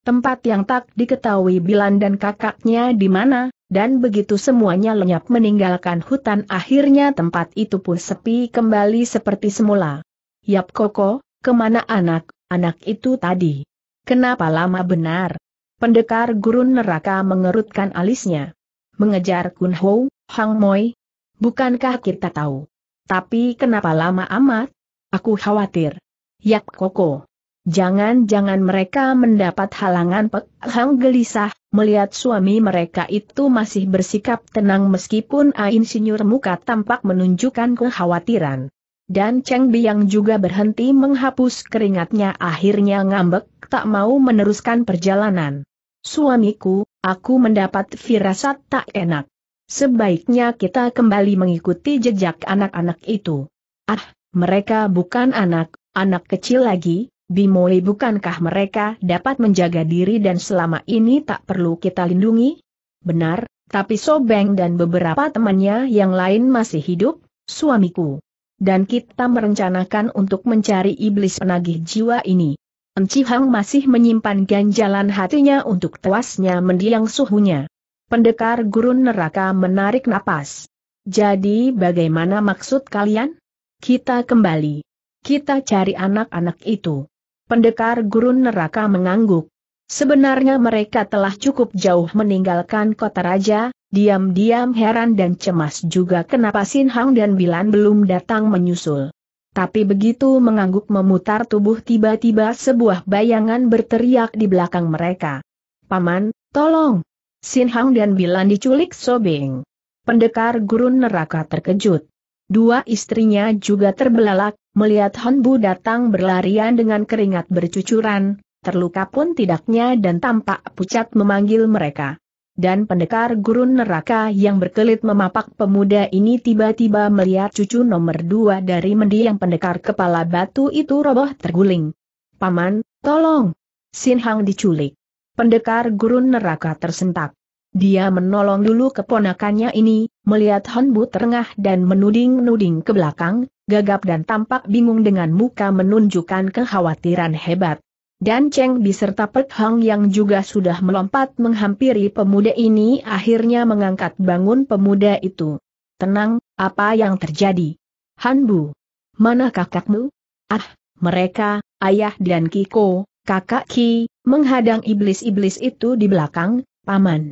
Tempat yang tak diketahui Bilan dan kakaknya di mana, dan begitu semuanya lenyap meninggalkan hutan akhirnya tempat itu pun sepi kembali seperti semula. Yap Koko, kemana anak, anak itu tadi? Kenapa lama benar? Pendekar gurun neraka mengerutkan alisnya. Mengejar Kun Ho, Hang Moi? Bukankah kita tahu? Tapi kenapa lama amat? Aku khawatir. Yap Koko. Jangan-jangan mereka mendapat halangan Pek Hang gelisah, melihat suami mereka itu masih bersikap tenang meskipun Ain Sinyur muka tampak menunjukkan kekhawatiran. Dan Cheng Biang juga berhenti menghapus keringatnya akhirnya ngambek, tak mau meneruskan perjalanan. Suamiku, aku mendapat firasat tak enak. Sebaiknya kita kembali mengikuti jejak anak-anak itu. Ah, mereka bukan anak, anak kecil lagi, Bimoe bukankah mereka dapat menjaga diri dan selama ini tak perlu kita lindungi? Benar, tapi Sobeng dan beberapa temannya yang lain masih hidup, suamiku. Dan kita merencanakan untuk mencari iblis penagih jiwa ini. Enci Hang masih menyimpan ganjalan hatinya untuk tewasnya mendiang suhunya. Pendekar gurun neraka menarik napas. Jadi bagaimana maksud kalian? Kita kembali. Kita cari anak-anak itu. Pendekar gurun neraka mengangguk. Sebenarnya mereka telah cukup jauh meninggalkan kota raja, diam-diam heran dan cemas juga kenapa Sin Hang dan Bilan belum datang menyusul. Tapi begitu mengangguk memutar tubuh tiba-tiba sebuah bayangan berteriak di belakang mereka. Paman, tolong! Sin Hang dan Bilan diculik Sobing. Pendekar gurun neraka terkejut. Dua istrinya juga terbelalak, melihat Honbu datang berlarian dengan keringat bercucuran, terluka pun tidaknya dan tampak pucat memanggil mereka. Dan pendekar gurun neraka yang berkelit memapak pemuda ini tiba-tiba melihat cucu nomor dua dari mendiang pendekar kepala batu itu roboh terguling. Paman, tolong! Sinhang diculik. Pendekar gurun neraka tersentak. Dia menolong dulu keponakannya ini, melihat Honbu terengah dan menuding-nuding ke belakang, gagap dan tampak bingung dengan muka menunjukkan kekhawatiran hebat. Dan Cheng Bi serta Pek Hang yang juga sudah melompat menghampiri pemuda ini akhirnya mengangkat bangun pemuda itu. Tenang, apa yang terjadi? Hanbu. Mana kakakmu? Ah, mereka, ayah dan Kiko, kakak Ki, menghadang iblis-iblis itu di belakang, paman.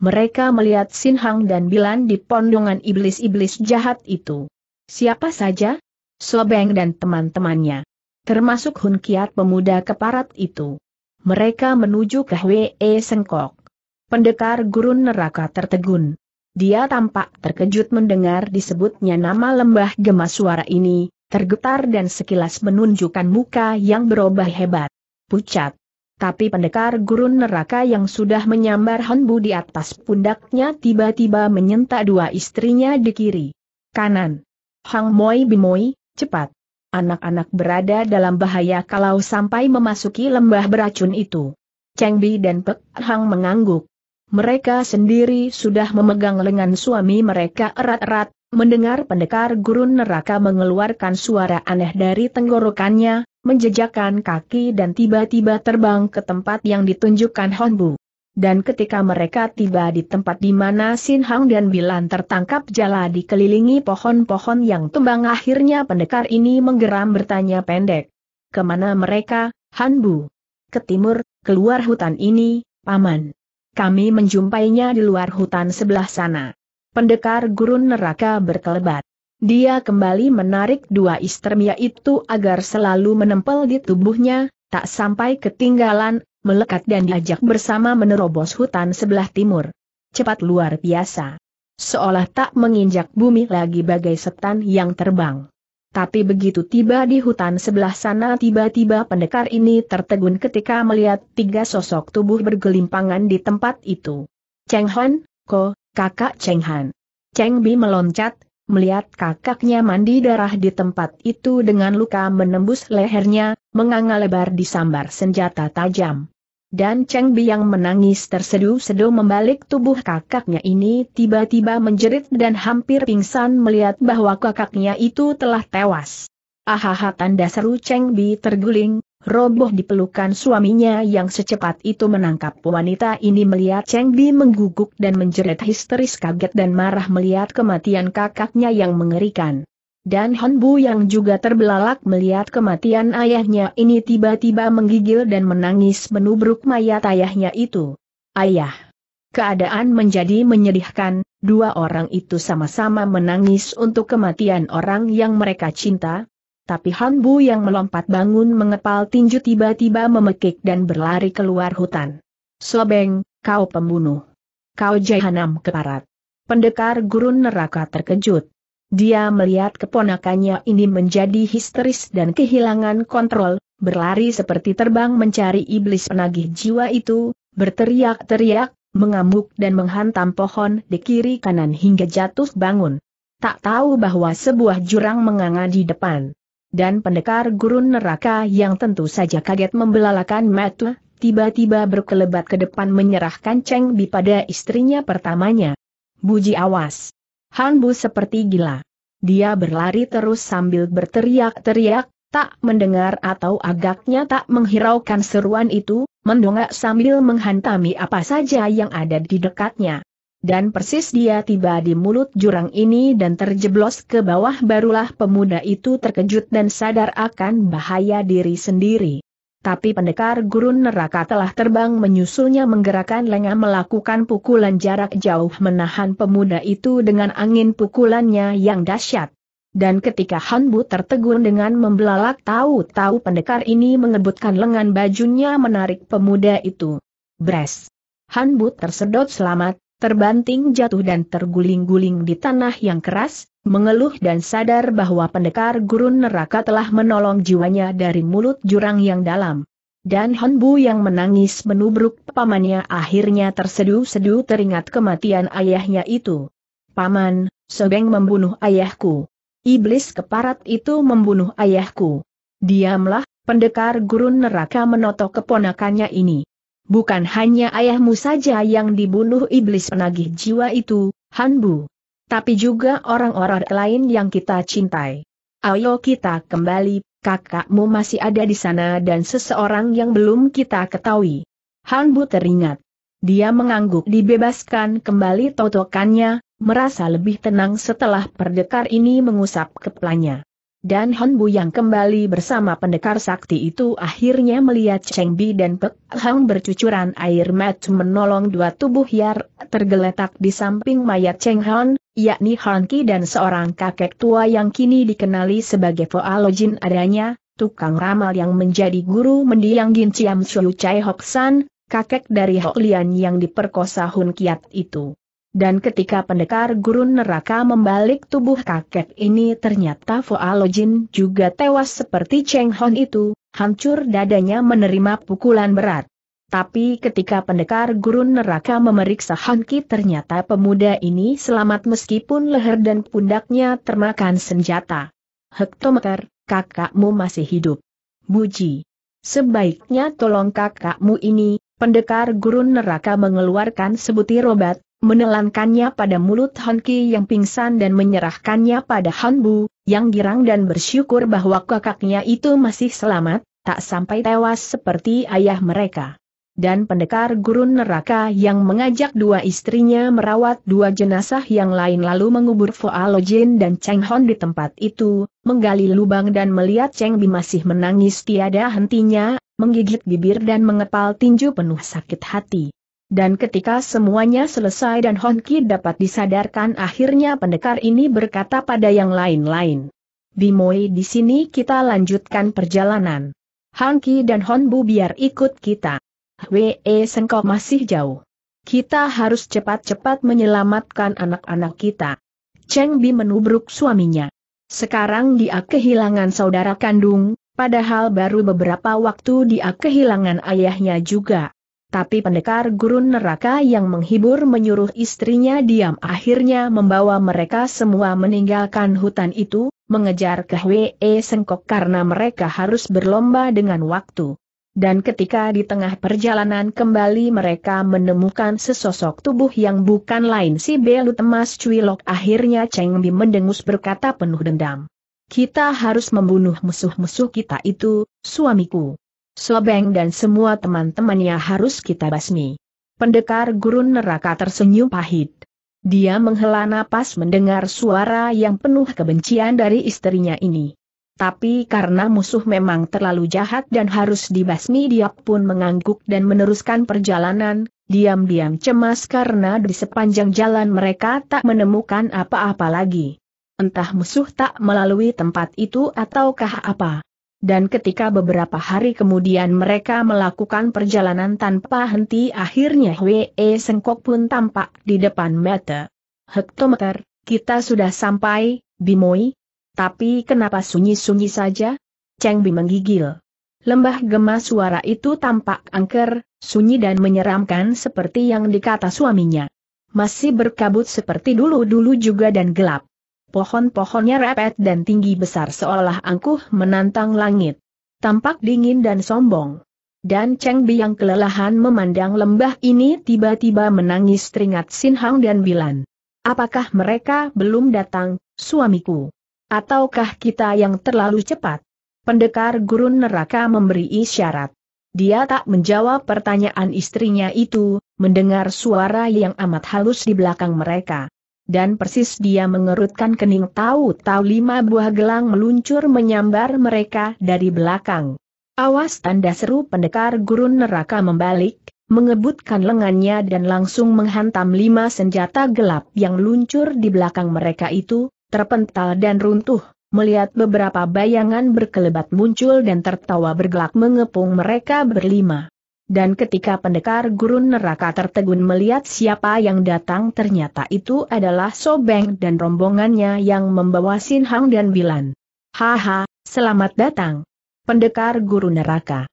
Mereka melihat Sin Hang dan Bilan di pondongan iblis-iblis jahat itu. Siapa saja? Sobeng dan teman-temannya. Termasuk Hun Kiat pemuda keparat itu. Mereka menuju ke Hwe e Sengkok. Pendekar gurun neraka tertegun. Dia tampak terkejut mendengar disebutnya nama lembah gemas suara ini, tergetar dan sekilas menunjukkan muka yang berubah hebat. Pucat. Tapi pendekar gurun neraka yang sudah menyambar Honbu di atas pundaknya tiba-tiba menyentak dua istrinya di kiri. Kanan. Hang Moi Bimoi, cepat. Anak-anak berada dalam bahaya kalau sampai memasuki lembah beracun itu. Cheng Bi dan Pek Hang mengangguk. Mereka sendiri sudah memegang lengan suami mereka erat-erat, mendengar pendekar gurun neraka mengeluarkan suara aneh dari tenggorokannya, menjejakkan kaki dan tiba-tiba terbang ke tempat yang ditunjukkan Honbu. Dan ketika mereka tiba di tempat di mana Sin Hang dan Bilan tertangkap jala dikelilingi pohon-pohon yang tumbang akhirnya pendekar ini menggeram bertanya pendek. Kemana mereka, Hanbu? Ke timur, keluar hutan ini, Paman. Kami menjumpainya di luar hutan sebelah sana. Pendekar gurun neraka berkelebat. Dia kembali menarik dua istrinya itu agar selalu menempel di tubuhnya, tak sampai ketinggalan, melekat dan diajak bersama menerobos hutan sebelah timur. Cepat luar biasa. Seolah tak menginjak bumi lagi bagai setan yang terbang. Tapi begitu tiba di hutan sebelah sana tiba-tiba pendekar ini tertegun ketika melihat tiga sosok tubuh bergelimpangan di tempat itu. Cheng Han, Ko, kakak Cheng Han. Cheng Bi meloncat, melihat kakaknya mandi darah di tempat itu dengan luka menembus lehernya, menganga lebar disambar senjata tajam. Dan Cheng Bi yang menangis terseduh sedu membalik tubuh kakaknya ini tiba-tiba menjerit dan hampir pingsan melihat bahwa kakaknya itu telah tewas. Ahaha tanda seru Cheng Bi terguling, roboh di pelukan suaminya yang secepat itu menangkap wanita ini melihat Cheng Bi mengguguk dan menjerit histeris kaget dan marah melihat kematian kakaknya yang mengerikan. Dan Han Bu yang juga terbelalak melihat kematian ayahnya ini tiba-tiba menggigil dan menangis menubruk mayat ayahnya itu. Ayah! Keadaan menjadi menyedihkan, dua orang itu sama-sama menangis untuk kematian orang yang mereka cinta, tapi Hanbu yang melompat bangun mengepal tinju tiba-tiba memekik dan berlari keluar hutan. Sobeng, kau pembunuh. Kau jahanam keparat. Pendekar gurun neraka terkejut. Dia melihat keponakannya ini menjadi histeris dan kehilangan kontrol, berlari seperti terbang mencari iblis penagih jiwa itu, berteriak-teriak, mengamuk dan menghantam pohon di kiri kanan hingga jatuh bangun. Tak tahu bahwa sebuah jurang menganga di depan dan pendekar gurun neraka yang tentu saja kaget membelalakan mata, tiba-tiba berkelebat ke depan menyerahkan Cheng Bi pada istrinya pertamanya. Buji awas! Han Bu seperti gila. Dia berlari terus sambil berteriak-teriak, tak mendengar atau agaknya tak menghiraukan seruan itu, mendongak sambil menghantami apa saja yang ada di dekatnya dan persis dia tiba di mulut jurang ini dan terjeblos ke bawah barulah pemuda itu terkejut dan sadar akan bahaya diri sendiri. Tapi pendekar gurun neraka telah terbang menyusulnya menggerakkan lengan melakukan pukulan jarak jauh menahan pemuda itu dengan angin pukulannya yang dahsyat. Dan ketika Hanbu tertegun dengan membelalak tahu-tahu pendekar ini mengebutkan lengan bajunya menarik pemuda itu. Bres! Hanbu tersedot selamat, terbanting jatuh dan terguling-guling di tanah yang keras, mengeluh dan sadar bahwa pendekar gurun neraka telah menolong jiwanya dari mulut jurang yang dalam. Dan Honbu yang menangis menubruk pamannya akhirnya terseduh-seduh teringat kematian ayahnya itu. Paman, Sobeng membunuh ayahku. Iblis keparat itu membunuh ayahku. Diamlah, pendekar gurun neraka menotok keponakannya ini. Bukan hanya ayahmu saja yang dibunuh iblis penagih jiwa itu, Hanbu. Tapi juga orang-orang lain yang kita cintai. Ayo kita kembali, kakakmu masih ada di sana dan seseorang yang belum kita ketahui. Hanbu teringat. Dia mengangguk dibebaskan kembali totokannya, merasa lebih tenang setelah perdekar ini mengusap kepalanya. Dan Hon Bu yang kembali bersama pendekar sakti itu akhirnya melihat Cheng Bi dan Pek Hang bercucuran air mat menolong dua tubuh Yar tergeletak di samping mayat Cheng Hon, yakni Han Ki dan seorang kakek tua yang kini dikenali sebagai Foalojin adanya, tukang ramal yang menjadi guru mendiang Gin Chiam Shui Chai Hok San, kakek dari Hok Lian yang diperkosa Hun Kiat itu. Dan ketika pendekar gurun neraka membalik tubuh kakek ini ternyata Foalojin juga tewas seperti Cheng Hon itu, hancur dadanya menerima pukulan berat. Tapi ketika pendekar gurun neraka memeriksa Hanki ternyata pemuda ini selamat meskipun leher dan pundaknya termakan senjata. Hektometer, kakakmu masih hidup. Buji. Sebaiknya tolong kakakmu ini, pendekar gurun neraka mengeluarkan sebutir obat, menelankannya pada mulut Ki yang pingsan dan menyerahkannya pada Han Bu yang girang dan bersyukur bahwa kakaknya itu masih selamat, tak sampai tewas seperti ayah mereka. Dan pendekar gurun neraka yang mengajak dua istrinya merawat dua jenazah yang lain lalu mengubur Foalo Alojin dan Cheng Hon di tempat itu, menggali lubang dan melihat Cheng Bi masih menangis tiada hentinya, menggigit bibir dan mengepal tinju penuh sakit hati. Dan ketika semuanya selesai dan Honki dapat disadarkan akhirnya pendekar ini berkata pada yang lain-lain. Bimoi di sini kita lanjutkan perjalanan. Honki dan Honbu biar ikut kita. Wee sengkau masih jauh. Kita harus cepat-cepat menyelamatkan anak-anak kita. Cheng Bi menubruk suaminya. Sekarang dia kehilangan saudara kandung, padahal baru beberapa waktu dia kehilangan ayahnya juga. Tapi pendekar gurun neraka yang menghibur menyuruh istrinya diam akhirnya membawa mereka semua meninggalkan hutan itu, mengejar ke Hwe e Sengkok karena mereka harus berlomba dengan waktu. Dan ketika di tengah perjalanan kembali mereka menemukan sesosok tubuh yang bukan lain si Belu Temas Lok. akhirnya Cheng Bi mendengus berkata penuh dendam. Kita harus membunuh musuh-musuh kita itu, suamiku. Sobeng dan semua teman-temannya harus kita basmi. Pendekar gurun neraka tersenyum pahit. Dia menghela napas mendengar suara yang penuh kebencian dari istrinya ini. Tapi karena musuh memang terlalu jahat dan harus dibasmi dia pun mengangguk dan meneruskan perjalanan, diam-diam cemas karena di sepanjang jalan mereka tak menemukan apa-apa lagi. Entah musuh tak melalui tempat itu ataukah apa. Dan ketika beberapa hari kemudian mereka melakukan perjalanan tanpa henti akhirnya Hwee Sengkok pun tampak di depan mata. Hektometer, kita sudah sampai, Bimoi. Tapi kenapa sunyi-sunyi saja? Cheng Bi menggigil. Lembah gemas suara itu tampak angker, sunyi dan menyeramkan seperti yang dikata suaminya. Masih berkabut seperti dulu-dulu juga dan gelap. Pohon-pohonnya rapet dan tinggi besar seolah angkuh menantang langit. Tampak dingin dan sombong. Dan Cheng Bi yang kelelahan memandang lembah ini tiba-tiba menangis teringat Sin Hang dan Bilan. Apakah mereka belum datang, suamiku? Ataukah kita yang terlalu cepat? Pendekar gurun neraka memberi isyarat. Dia tak menjawab pertanyaan istrinya itu, mendengar suara yang amat halus di belakang mereka dan persis dia mengerutkan kening tahu-tahu lima buah gelang meluncur menyambar mereka dari belakang. Awas tanda seru pendekar gurun neraka membalik, mengebutkan lengannya dan langsung menghantam lima senjata gelap yang luncur di belakang mereka itu, terpental dan runtuh, melihat beberapa bayangan berkelebat muncul dan tertawa bergelak mengepung mereka berlima dan ketika pendekar gurun neraka tertegun melihat siapa yang datang ternyata itu adalah Sobeng dan rombongannya yang membawa Sin Hang dan Bilan. Haha, selamat datang. Pendekar guru neraka.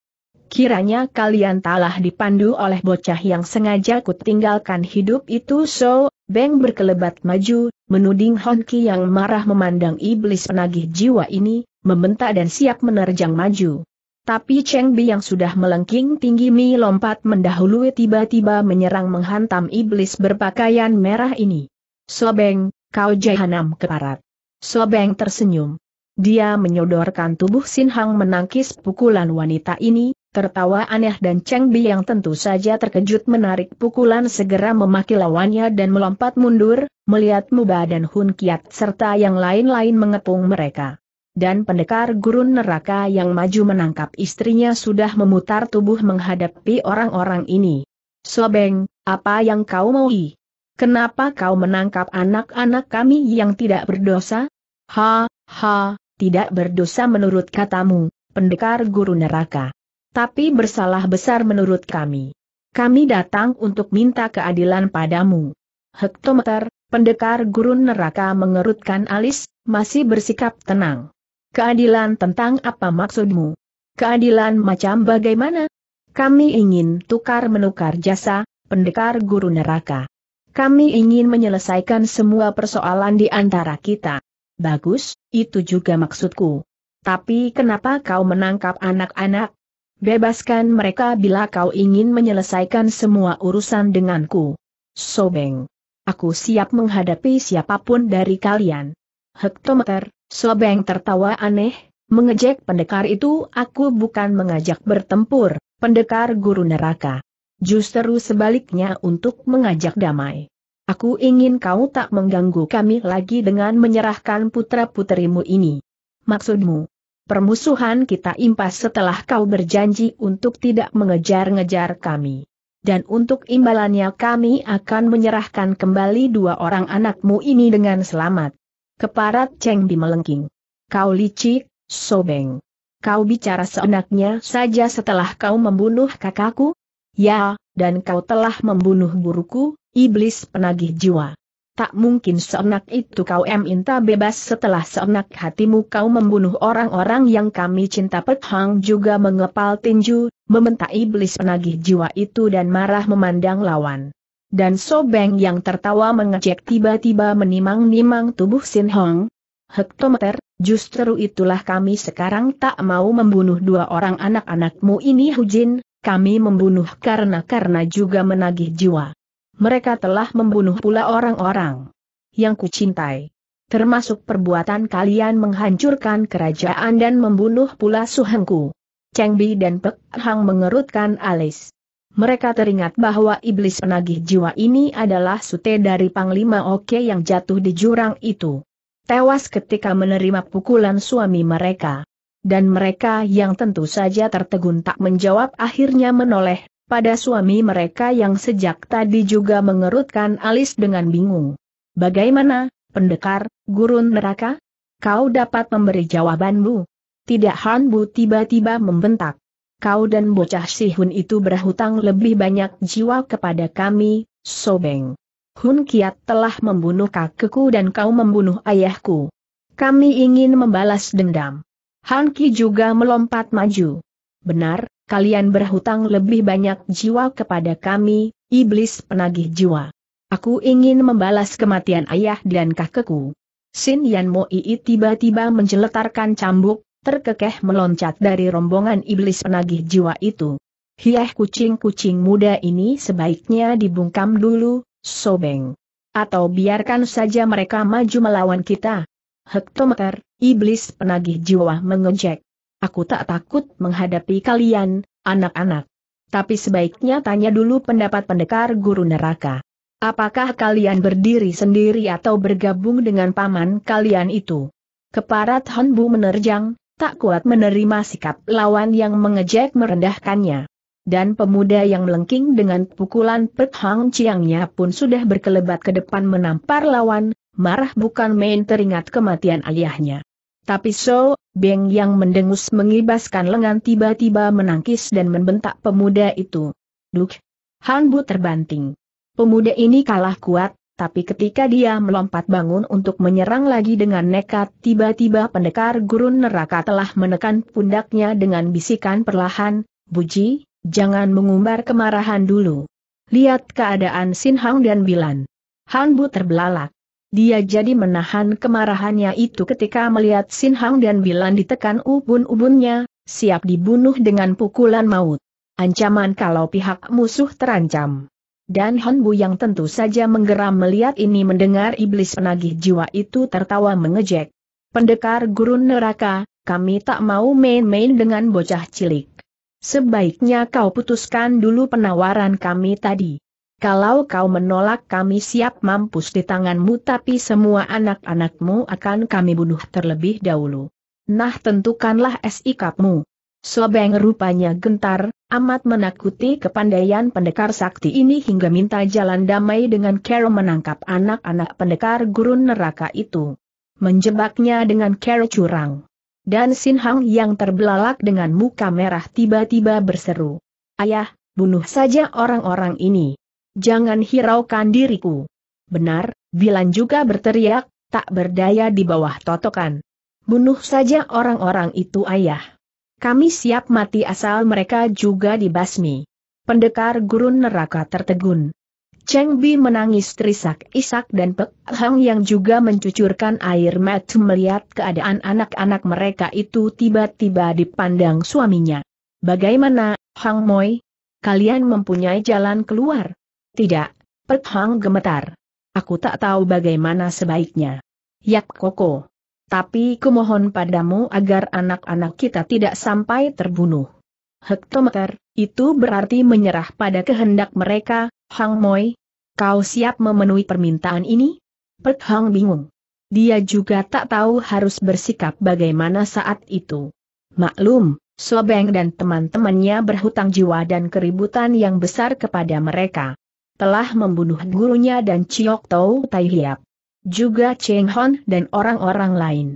Kiranya kalian telah dipandu oleh bocah yang sengaja kutinggalkan hidup itu so, Beng berkelebat maju, menuding Honki yang marah memandang iblis penagih jiwa ini, membentak dan siap menerjang maju. Tapi Cheng Bi yang sudah melengking tinggi Mi lompat mendahului tiba-tiba menyerang menghantam iblis berpakaian merah ini. Sobeng, kau jahanam keparat. Sobeng tersenyum. Dia menyodorkan tubuh Sin Hang menangkis pukulan wanita ini, tertawa aneh dan Cheng Bi yang tentu saja terkejut menarik pukulan segera memaki lawannya dan melompat mundur, melihat Muba dan Hun Kiat serta yang lain-lain mengepung mereka dan pendekar gurun neraka yang maju menangkap istrinya sudah memutar tubuh menghadapi orang-orang ini. Sobeng, apa yang kau maui? Kenapa kau menangkap anak-anak kami yang tidak berdosa? Ha, ha, tidak berdosa menurut katamu, pendekar guru neraka. Tapi bersalah besar menurut kami. Kami datang untuk minta keadilan padamu. Hektometer, pendekar gurun neraka mengerutkan alis, masih bersikap tenang. Keadilan tentang apa maksudmu? Keadilan macam bagaimana? Kami ingin tukar-menukar jasa, pendekar guru neraka. Kami ingin menyelesaikan semua persoalan di antara kita. Bagus, itu juga maksudku. Tapi kenapa kau menangkap anak-anak? Bebaskan mereka bila kau ingin menyelesaikan semua urusan denganku. Sobeng. Aku siap menghadapi siapapun dari kalian hektometer, Sobeng tertawa aneh, mengejek pendekar itu aku bukan mengajak bertempur, pendekar guru neraka. Justru sebaliknya untuk mengajak damai. Aku ingin kau tak mengganggu kami lagi dengan menyerahkan putra-putrimu ini. Maksudmu, permusuhan kita impas setelah kau berjanji untuk tidak mengejar-ngejar kami. Dan untuk imbalannya kami akan menyerahkan kembali dua orang anakmu ini dengan selamat. Keparat Cheng Di melengking. Kau licik, sobeng. Kau bicara seenaknya saja setelah kau membunuh kakakku? Ya, dan kau telah membunuh guruku, iblis penagih jiwa. Tak mungkin seenak itu kau minta bebas setelah seenak hatimu kau membunuh orang-orang yang kami cinta Pet juga mengepal tinju, membentak iblis penagih jiwa itu dan marah memandang lawan. Dan Sobeng yang tertawa mengejek tiba-tiba menimang-nimang tubuh Sin Hong. Hektometer, justru itulah kami sekarang tak mau membunuh dua orang anak-anakmu ini Hu Jin. kami membunuh karena-karena juga menagih jiwa. Mereka telah membunuh pula orang-orang yang kucintai termasuk perbuatan kalian menghancurkan kerajaan dan membunuh pula suhengku. Cheng Bi dan Pek Hang mengerutkan alis mereka teringat bahwa iblis penagih jiwa ini adalah sute dari Panglima Oke yang jatuh di jurang itu. Tewas ketika menerima pukulan suami mereka. Dan mereka yang tentu saja tertegun tak menjawab akhirnya menoleh pada suami mereka yang sejak tadi juga mengerutkan alis dengan bingung. Bagaimana, pendekar, gurun neraka? Kau dapat memberi jawabanmu? Tidak Han Bu tiba-tiba membentak kau dan bocah Sihun itu berhutang lebih banyak jiwa kepada kami, Sobeng. Hun Kiat telah membunuh kakekku dan kau membunuh ayahku. Kami ingin membalas dendam. Han Ki juga melompat maju. Benar, kalian berhutang lebih banyak jiwa kepada kami, iblis penagih jiwa. Aku ingin membalas kematian ayah dan kakekku. Sin Yan Moi tiba-tiba menjeletarkan cambuk, terkekeh meloncat dari rombongan iblis penagih jiwa itu. Hiah kucing-kucing muda ini sebaiknya dibungkam dulu, sobeng. Atau biarkan saja mereka maju melawan kita. Hektometer, iblis penagih jiwa mengejek. Aku tak takut menghadapi kalian, anak-anak. Tapi sebaiknya tanya dulu pendapat pendekar guru neraka. Apakah kalian berdiri sendiri atau bergabung dengan paman kalian itu? Keparat Honbu menerjang, tak kuat menerima sikap lawan yang mengejek merendahkannya. Dan pemuda yang melengking dengan pukulan Pek Hang Chiangnya pun sudah berkelebat ke depan menampar lawan, marah bukan main teringat kematian ayahnya. Tapi So, Beng yang mendengus mengibaskan lengan tiba-tiba menangkis dan membentak pemuda itu. Duk! Han Bu terbanting. Pemuda ini kalah kuat, tapi ketika dia melompat bangun untuk menyerang lagi dengan nekat, tiba-tiba pendekar gurun neraka telah menekan pundaknya dengan bisikan perlahan, Buji, jangan mengumbar kemarahan dulu. Lihat keadaan Sin Hang dan Bilan. Han Bu terbelalak. Dia jadi menahan kemarahannya itu ketika melihat Sin Hang dan Bilan ditekan ubun-ubunnya, siap dibunuh dengan pukulan maut. Ancaman kalau pihak musuh terancam. Dan Honbu yang tentu saja menggeram melihat ini mendengar iblis penagih jiwa itu tertawa mengejek. Pendekar gurun neraka, kami tak mau main-main dengan bocah cilik. Sebaiknya kau putuskan dulu penawaran kami tadi. Kalau kau menolak kami siap mampus di tanganmu tapi semua anak-anakmu akan kami bunuh terlebih dahulu. Nah tentukanlah sikapmu. Sobeng rupanya gentar, amat menakuti kepandaian pendekar sakti ini hingga minta jalan damai dengan Carol menangkap anak-anak pendekar gurun neraka itu. Menjebaknya dengan Carol curang. Dan Sin Hang yang terbelalak dengan muka merah tiba-tiba berseru. Ayah, bunuh saja orang-orang ini. Jangan hiraukan diriku. Benar, Bilan juga berteriak, tak berdaya di bawah totokan. Bunuh saja orang-orang itu ayah. Kami siap mati asal mereka juga dibasmi. Pendekar gurun neraka tertegun. Cheng Bi menangis terisak-isak dan Pek Hang yang juga mencucurkan air mata melihat keadaan anak-anak mereka itu tiba-tiba dipandang suaminya. Bagaimana, Hang Moi? Kalian mempunyai jalan keluar? Tidak, Pek Hang gemetar. Aku tak tahu bagaimana sebaiknya. Yak Koko. Tapi kumohon padamu agar anak-anak kita tidak sampai terbunuh. Hektometer, itu berarti menyerah pada kehendak mereka, Hang Moi. Kau siap memenuhi permintaan ini? Pek Hang bingung. Dia juga tak tahu harus bersikap bagaimana saat itu. Maklum, Sobeng dan teman-temannya berhutang jiwa dan keributan yang besar kepada mereka. Telah membunuh gurunya dan Ciok Tau Tai Hiap. Juga Cheng Hon dan orang-orang lain.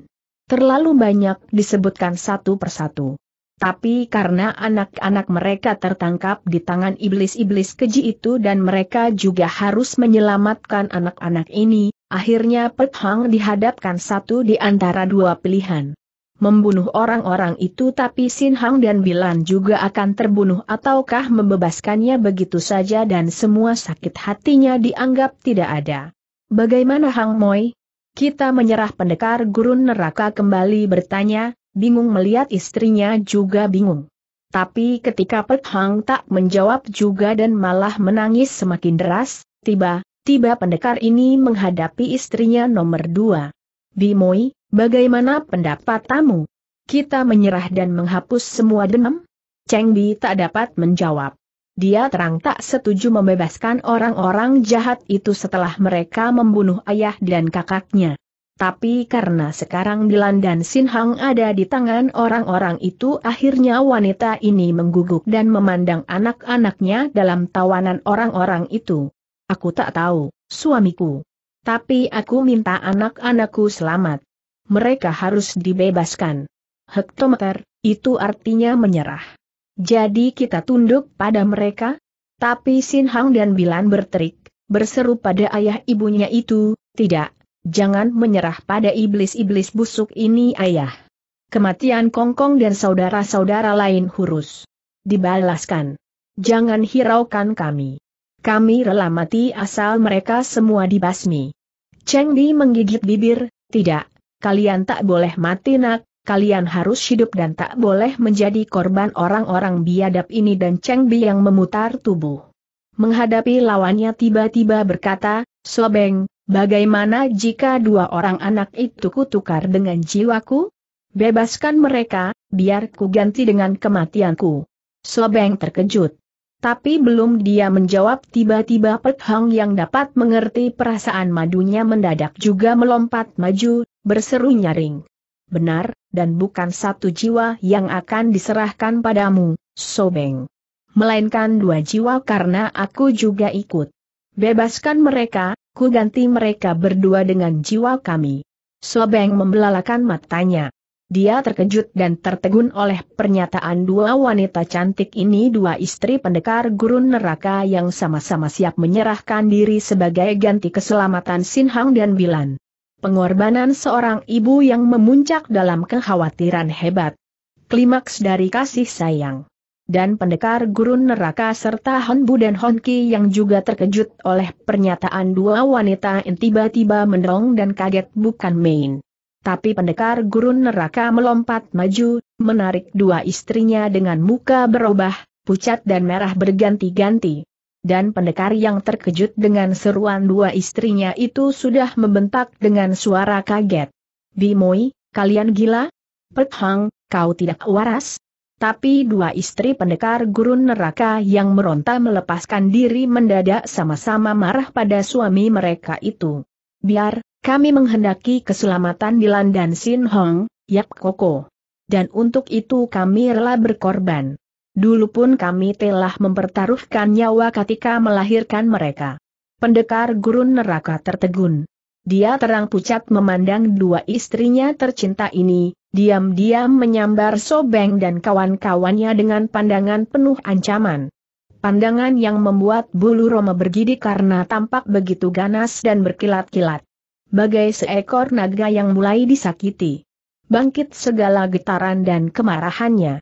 Terlalu banyak disebutkan satu persatu. Tapi karena anak-anak mereka tertangkap di tangan iblis-iblis keji itu dan mereka juga harus menyelamatkan anak-anak ini, akhirnya Pet Hang dihadapkan satu di antara dua pilihan. Membunuh orang-orang itu tapi Sin Hang dan Bilan juga akan terbunuh ataukah membebaskannya begitu saja dan semua sakit hatinya dianggap tidak ada. Bagaimana Hang Moi? Kita menyerah pendekar gurun neraka kembali bertanya, bingung melihat istrinya juga bingung. Tapi ketika Pek Hang tak menjawab juga dan malah menangis semakin deras, tiba-tiba pendekar ini menghadapi istrinya nomor dua. Bimoi, bagaimana pendapat tamu? Kita menyerah dan menghapus semua dendam? Cheng Bi tak dapat menjawab dia terang tak setuju membebaskan orang-orang jahat itu setelah mereka membunuh ayah dan kakaknya. Tapi karena sekarang Dilan dan Sin Hang ada di tangan orang-orang itu akhirnya wanita ini mengguguk dan memandang anak-anaknya dalam tawanan orang-orang itu. Aku tak tahu, suamiku. Tapi aku minta anak-anakku selamat. Mereka harus dibebaskan. Hektometer, itu artinya menyerah. Jadi kita tunduk pada mereka? Tapi Sin Hang dan Bilan berterik, berseru pada ayah ibunya itu, tidak, jangan menyerah pada iblis-iblis busuk ini ayah. Kematian Kongkong dan saudara-saudara lain hurus. Dibalaskan. Jangan hiraukan kami. Kami rela mati asal mereka semua dibasmi. Cheng Di menggigit bibir, tidak, kalian tak boleh mati nak, kalian harus hidup dan tak boleh menjadi korban orang-orang biadab ini dan Cheng Bi yang memutar tubuh. Menghadapi lawannya tiba-tiba berkata, Sobeng, bagaimana jika dua orang anak itu kutukar dengan jiwaku? Bebaskan mereka, biar ku ganti dengan kematianku. Sobeng terkejut. Tapi belum dia menjawab tiba-tiba Pek Hang yang dapat mengerti perasaan madunya mendadak juga melompat maju, berseru nyaring benar, dan bukan satu jiwa yang akan diserahkan padamu, Sobeng. Melainkan dua jiwa karena aku juga ikut. Bebaskan mereka, ku ganti mereka berdua dengan jiwa kami. Sobeng membelalakan matanya. Dia terkejut dan tertegun oleh pernyataan dua wanita cantik ini dua istri pendekar gurun neraka yang sama-sama siap menyerahkan diri sebagai ganti keselamatan Sinhang dan Bilan pengorbanan seorang ibu yang memuncak dalam kekhawatiran hebat. Klimaks dari kasih sayang. Dan pendekar gurun neraka serta Honbu dan Honki yang juga terkejut oleh pernyataan dua wanita yang tiba-tiba mendong dan kaget bukan main. Tapi pendekar gurun neraka melompat maju, menarik dua istrinya dengan muka berubah, pucat dan merah berganti-ganti dan pendekar yang terkejut dengan seruan dua istrinya itu sudah membentak dengan suara kaget. Bimoi, kalian gila? Hang, kau tidak waras? Tapi dua istri pendekar gurun neraka yang meronta melepaskan diri mendadak sama-sama marah pada suami mereka itu. Biar, kami menghendaki keselamatan di Landan Sin Hong, Yap Koko. Dan untuk itu kami rela berkorban. Dulu pun kami telah mempertaruhkan nyawa ketika melahirkan mereka. Pendekar gurun neraka tertegun. Dia terang pucat memandang dua istrinya tercinta ini, diam-diam menyambar Sobeng dan kawan-kawannya dengan pandangan penuh ancaman. Pandangan yang membuat bulu Roma bergidik karena tampak begitu ganas dan berkilat-kilat. Bagai seekor naga yang mulai disakiti. Bangkit segala getaran dan kemarahannya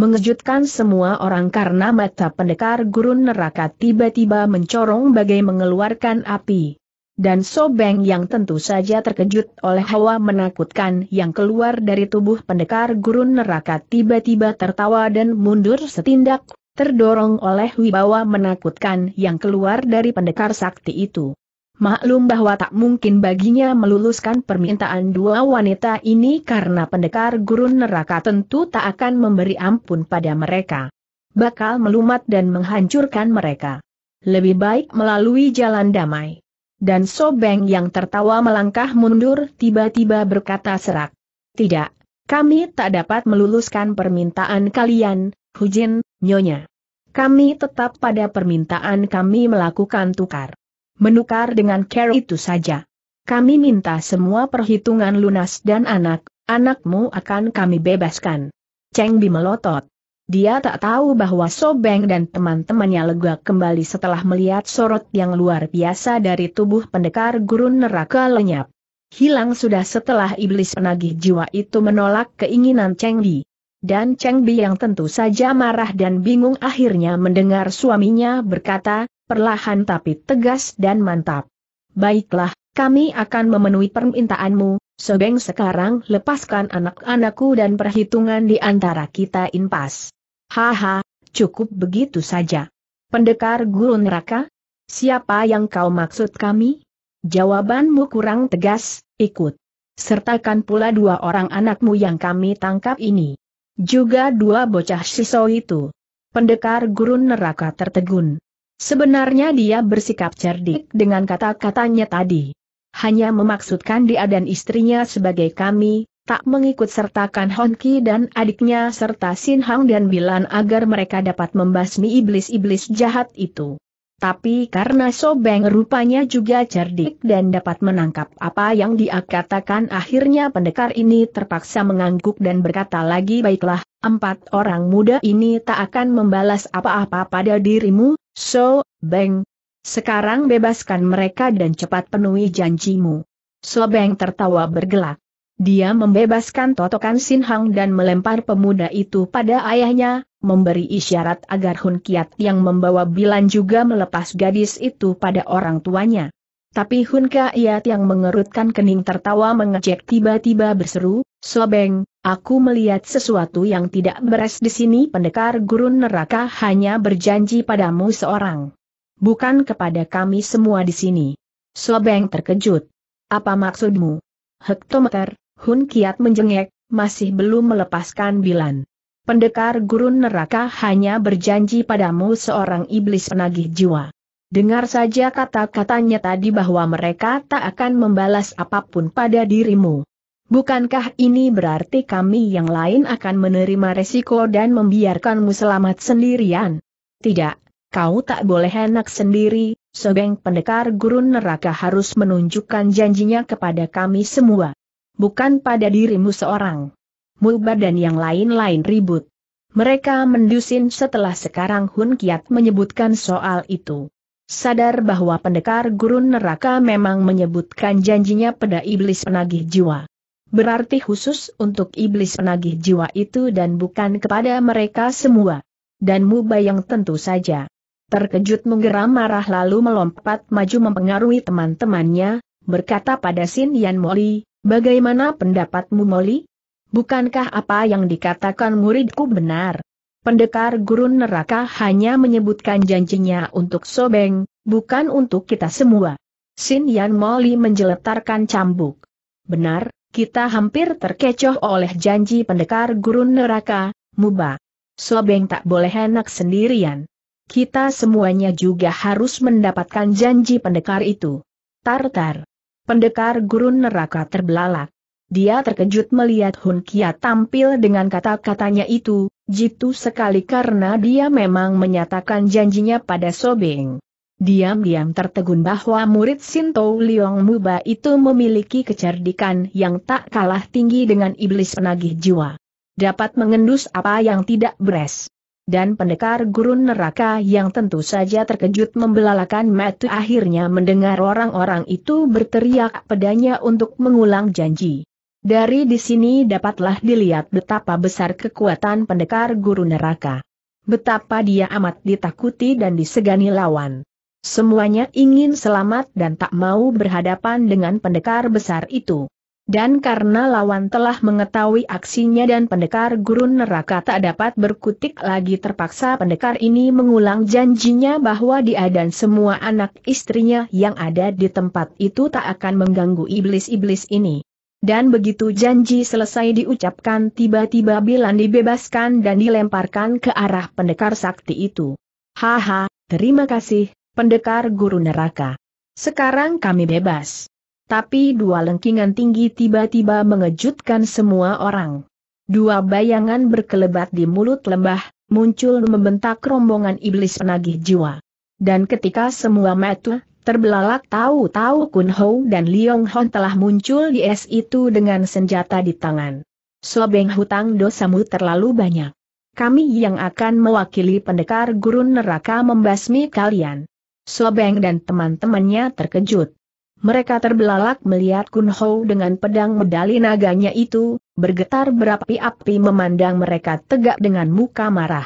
mengejutkan semua orang karena mata pendekar gurun neraka tiba-tiba mencorong bagai mengeluarkan api. Dan Sobeng yang tentu saja terkejut oleh hawa menakutkan yang keluar dari tubuh pendekar gurun neraka tiba-tiba tertawa dan mundur setindak, terdorong oleh wibawa menakutkan yang keluar dari pendekar sakti itu. Maklum bahwa tak mungkin baginya meluluskan permintaan dua wanita ini karena pendekar gurun neraka tentu tak akan memberi ampun pada mereka. Bakal melumat dan menghancurkan mereka. Lebih baik melalui jalan damai. Dan Sobeng yang tertawa melangkah mundur tiba-tiba berkata serak. Tidak, kami tak dapat meluluskan permintaan kalian, Hujin, Nyonya. Kami tetap pada permintaan kami melakukan tukar menukar dengan Carol itu saja. Kami minta semua perhitungan lunas dan anak, anakmu akan kami bebaskan. Cheng Bi melotot. Dia tak tahu bahwa Sobeng dan teman-temannya lega kembali setelah melihat sorot yang luar biasa dari tubuh pendekar gurun neraka lenyap. Hilang sudah setelah iblis penagih jiwa itu menolak keinginan Cheng Bi. Dan Cheng Bi yang tentu saja marah dan bingung akhirnya mendengar suaminya berkata, perlahan tapi tegas dan mantap. Baiklah, kami akan memenuhi permintaanmu, Sobeng sekarang lepaskan anak-anakku dan perhitungan di antara kita impas. Haha, cukup begitu saja. Pendekar guru neraka? Siapa yang kau maksud kami? Jawabanmu kurang tegas, ikut. Sertakan pula dua orang anakmu yang kami tangkap ini. Juga dua bocah siso itu. Pendekar gurun neraka tertegun. Sebenarnya dia bersikap cerdik dengan kata-katanya tadi. Hanya memaksudkan dia dan istrinya sebagai kami, tak mengikut sertakan Honki dan adiknya serta Sin Hang dan Bilan agar mereka dapat membasmi iblis-iblis jahat itu. Tapi karena Sobeng rupanya juga cerdik dan dapat menangkap apa yang dia katakan akhirnya pendekar ini terpaksa mengangguk dan berkata lagi baiklah, empat orang muda ini tak akan membalas apa-apa pada dirimu, So, Beng. Sekarang bebaskan mereka dan cepat penuhi janjimu. So Beng tertawa bergelak. Dia membebaskan totokan Sin Hang dan melempar pemuda itu pada ayahnya, memberi isyarat agar Hun Kiat yang membawa Bilan juga melepas gadis itu pada orang tuanya. Tapi Hun Kiat yang mengerutkan kening tertawa mengejek tiba-tiba berseru, So Beng. Aku melihat sesuatu yang tidak beres di sini pendekar gurun neraka hanya berjanji padamu seorang. Bukan kepada kami semua di sini. Sobeng terkejut. Apa maksudmu? Hektometer, Hun Kiat menjengek, masih belum melepaskan bilan. Pendekar gurun neraka hanya berjanji padamu seorang iblis penagih jiwa. Dengar saja kata-katanya tadi bahwa mereka tak akan membalas apapun pada dirimu. Bukankah ini berarti kami yang lain akan menerima resiko dan membiarkanmu selamat sendirian? Tidak, kau tak boleh enak sendiri, Sogeng pendekar gurun neraka harus menunjukkan janjinya kepada kami semua. Bukan pada dirimu seorang. Mubar dan yang lain-lain ribut. Mereka mendusin setelah sekarang Hun Kiat menyebutkan soal itu. Sadar bahwa pendekar gurun neraka memang menyebutkan janjinya pada iblis penagih jiwa berarti khusus untuk iblis penagih jiwa itu dan bukan kepada mereka semua. Dan Mubayang tentu saja terkejut menggeram marah lalu melompat maju mempengaruhi teman-temannya, berkata pada Sin Yan Moli, bagaimana pendapatmu Moli? Bukankah apa yang dikatakan muridku benar? Pendekar gurun neraka hanya menyebutkan janjinya untuk Sobeng, bukan untuk kita semua. Sin Yan Moli menjeletarkan cambuk. Benar, kita hampir terkecoh oleh janji pendekar gurun neraka, Muba. Sobeng tak boleh enak sendirian. Kita semuanya juga harus mendapatkan janji pendekar itu. Tartar. Pendekar gurun neraka terbelalak. Dia terkejut melihat Hun Kia tampil dengan kata-katanya itu, jitu sekali karena dia memang menyatakan janjinya pada Sobeng diam-diam tertegun bahwa murid Sinto Liong Muba itu memiliki kecerdikan yang tak kalah tinggi dengan iblis penagih jiwa. Dapat mengendus apa yang tidak beres. Dan pendekar gurun neraka yang tentu saja terkejut membelalakan mata akhirnya mendengar orang-orang itu berteriak pedanya untuk mengulang janji. Dari di sini dapatlah dilihat betapa besar kekuatan pendekar guru neraka. Betapa dia amat ditakuti dan disegani lawan. Semuanya ingin selamat dan tak mau berhadapan dengan pendekar besar itu. Dan karena lawan telah mengetahui aksinya dan pendekar gurun neraka tak dapat berkutik lagi terpaksa pendekar ini mengulang janjinya bahwa dia dan semua anak istrinya yang ada di tempat itu tak akan mengganggu iblis-iblis ini. Dan begitu janji selesai diucapkan tiba-tiba Bilan dibebaskan dan dilemparkan ke arah pendekar sakti itu. Haha, terima kasih, pendekar guru neraka. Sekarang kami bebas. Tapi dua lengkingan tinggi tiba-tiba mengejutkan semua orang. Dua bayangan berkelebat di mulut lembah, muncul membentak rombongan iblis penagih jiwa. Dan ketika semua metu terbelalak tahu-tahu Kun Ho dan Liong Hon telah muncul di es itu dengan senjata di tangan. Sobeng hutang dosamu terlalu banyak. Kami yang akan mewakili pendekar gurun neraka membasmi kalian. Sobeng dan teman-temannya terkejut. Mereka terbelalak melihat Kun Ho dengan pedang medali naganya itu, bergetar berapi-api memandang mereka tegak dengan muka marah.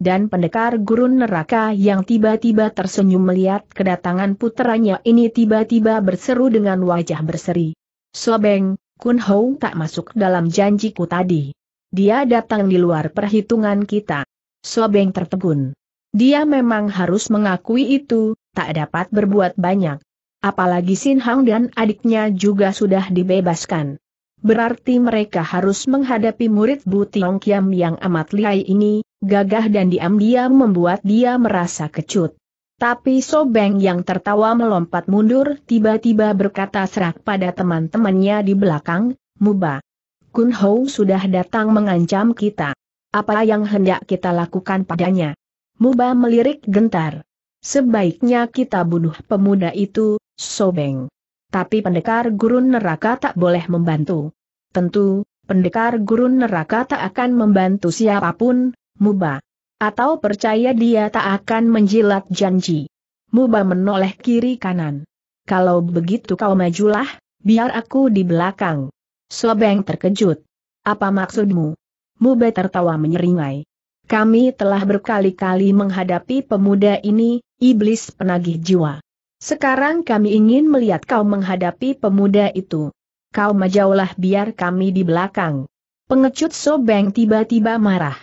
Dan pendekar gurun neraka yang tiba-tiba tersenyum melihat kedatangan putranya ini tiba-tiba berseru dengan wajah berseri. Sobeng, Kun Ho tak masuk dalam janjiku tadi. Dia datang di luar perhitungan kita. Sobeng tertegun. Dia memang harus mengakui itu, tak dapat berbuat banyak. Apalagi Sin Hang dan adiknya juga sudah dibebaskan. Berarti mereka harus menghadapi murid Bu Tiong Kiam yang amat lihai ini, gagah dan diam-diam membuat dia merasa kecut. Tapi Sobeng yang tertawa melompat mundur tiba-tiba berkata serak pada teman-temannya di belakang, Muba. Kun Hou sudah datang mengancam kita. Apa yang hendak kita lakukan padanya? Muba melirik gentar. Sebaiknya kita bunuh pemuda itu, Sobeng. Tapi pendekar gurun neraka tak boleh membantu. Tentu, pendekar gurun neraka tak akan membantu siapapun, Muba. Atau percaya dia tak akan menjilat janji. Muba menoleh kiri kanan. Kalau begitu kau majulah, biar aku di belakang. Sobeng terkejut. Apa maksudmu? Muba tertawa menyeringai. Kami telah berkali-kali menghadapi pemuda ini, iblis penagih jiwa. Sekarang kami ingin melihat kau menghadapi pemuda itu. Kau majaulah biar kami di belakang. Pengecut Sobeng tiba-tiba marah.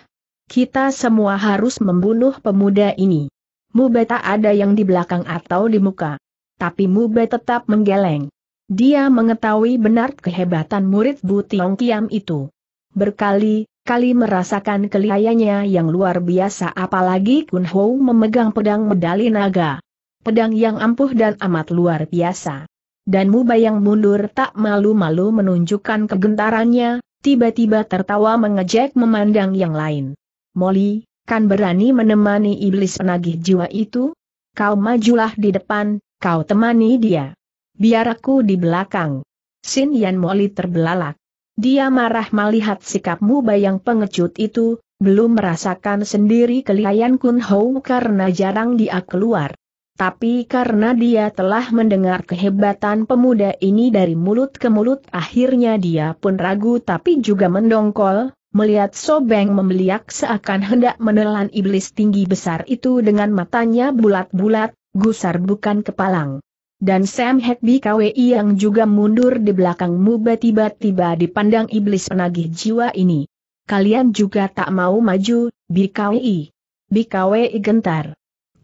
Kita semua harus membunuh pemuda ini. Mubeta ada yang di belakang atau di muka. Tapi Mube tetap menggeleng. Dia mengetahui benar kehebatan murid Bu Kiam itu. Berkali, kali merasakan kelihayannya yang luar biasa apalagi Kun Ho memegang pedang medali naga. Pedang yang ampuh dan amat luar biasa. Dan Mu Bayang mundur tak malu-malu menunjukkan kegentarannya, tiba-tiba tertawa mengejek memandang yang lain. Molly, kan berani menemani iblis penagih jiwa itu? Kau majulah di depan, kau temani dia. Biar aku di belakang. Sin Yan Molly terbelalak. Dia marah melihat sikapmu bayang pengecut itu, belum merasakan sendiri kelihayan Kun Hou karena jarang dia keluar. Tapi karena dia telah mendengar kehebatan pemuda ini dari mulut ke mulut akhirnya dia pun ragu tapi juga mendongkol, melihat Sobeng membeliak seakan hendak menelan iblis tinggi besar itu dengan matanya bulat-bulat, gusar bukan kepalang. Dan Sam Hekbi KWI yang juga mundur di belakangmu tiba-tiba dipandang iblis penagih jiwa ini. Kalian juga tak mau maju, BKWI. BKWI gentar.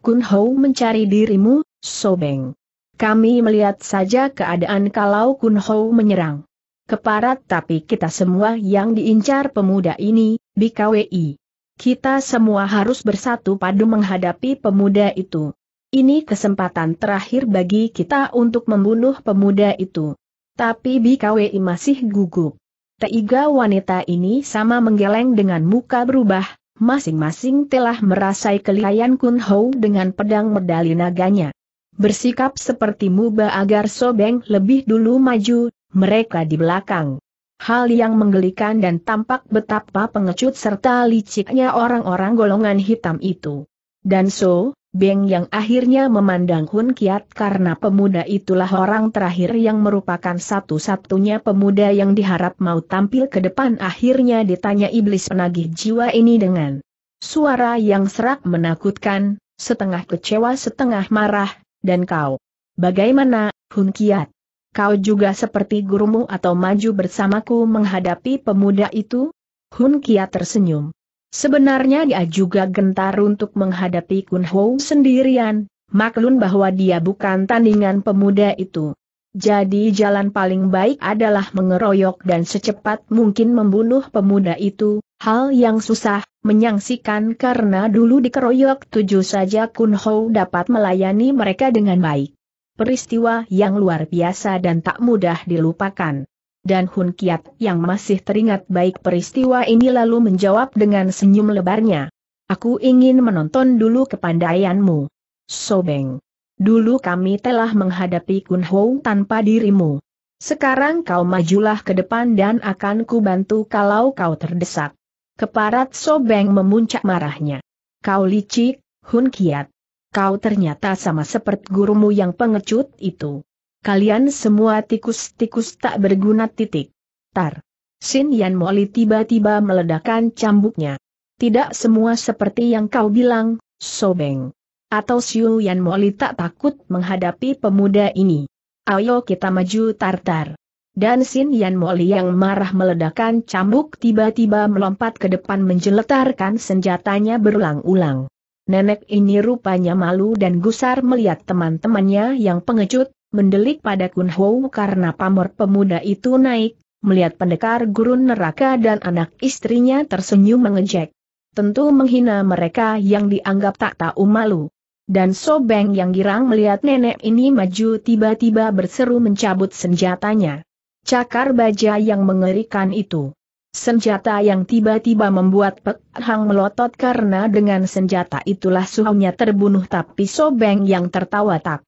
Kun Hou mencari dirimu, Sobeng. Kami melihat saja keadaan kalau Kun Hou menyerang. Keparat tapi kita semua yang diincar pemuda ini, BKWI. Kita semua harus bersatu padu menghadapi pemuda itu. Ini kesempatan terakhir bagi kita untuk membunuh pemuda itu. Tapi BKWI masih gugup. Tiga wanita ini sama menggeleng dengan muka berubah, masing-masing telah merasai kelihayan Kun Hou dengan pedang medali naganya. Bersikap seperti muba agar Sobeng lebih dulu maju, mereka di belakang. Hal yang menggelikan dan tampak betapa pengecut serta liciknya orang-orang golongan hitam itu. Dan So, Beng yang akhirnya memandang Hun Kiat karena pemuda itulah orang terakhir yang merupakan satu-satunya pemuda yang diharap mau tampil ke depan akhirnya ditanya iblis penagih jiwa ini dengan suara yang serak menakutkan, setengah kecewa setengah marah, dan kau. Bagaimana, Hun Kiat? Kau juga seperti gurumu atau maju bersamaku menghadapi pemuda itu? Hun Kiat tersenyum. Sebenarnya dia juga gentar untuk menghadapi Kun Ho sendirian, maklum bahwa dia bukan tandingan pemuda itu. Jadi jalan paling baik adalah mengeroyok dan secepat mungkin membunuh pemuda itu, hal yang susah, menyangsikan karena dulu dikeroyok tujuh saja Kun Ho dapat melayani mereka dengan baik. Peristiwa yang luar biasa dan tak mudah dilupakan dan Hun Kiat yang masih teringat baik peristiwa ini lalu menjawab dengan senyum lebarnya. Aku ingin menonton dulu kepandaianmu. Sobeng. Dulu kami telah menghadapi Kun Hou tanpa dirimu. Sekarang kau majulah ke depan dan akan kubantu kalau kau terdesak. Keparat Sobeng memuncak marahnya. Kau licik, Hun Kiat. Kau ternyata sama seperti gurumu yang pengecut itu. Kalian semua tikus-tikus tak berguna titik. Tar. Sin Yan Moli tiba-tiba meledakkan cambuknya. Tidak semua seperti yang kau bilang, Sobeng. Atau Siu Yan Moli tak takut menghadapi pemuda ini. Ayo kita maju tartar. Dan Sin Yan Moli yang marah meledakkan cambuk tiba-tiba melompat ke depan menjeletarkan senjatanya berulang-ulang. Nenek ini rupanya malu dan gusar melihat teman-temannya yang pengecut, mendelik pada Kun Hou karena pamor pemuda itu naik, melihat pendekar gurun neraka dan anak istrinya tersenyum mengejek. Tentu menghina mereka yang dianggap tak tahu malu. Dan Sobeng yang girang melihat nenek ini maju tiba-tiba berseru mencabut senjatanya. Cakar baja yang mengerikan itu. Senjata yang tiba-tiba membuat Pek Hang melotot karena dengan senjata itulah suhunya terbunuh tapi Sobeng yang tertawa tak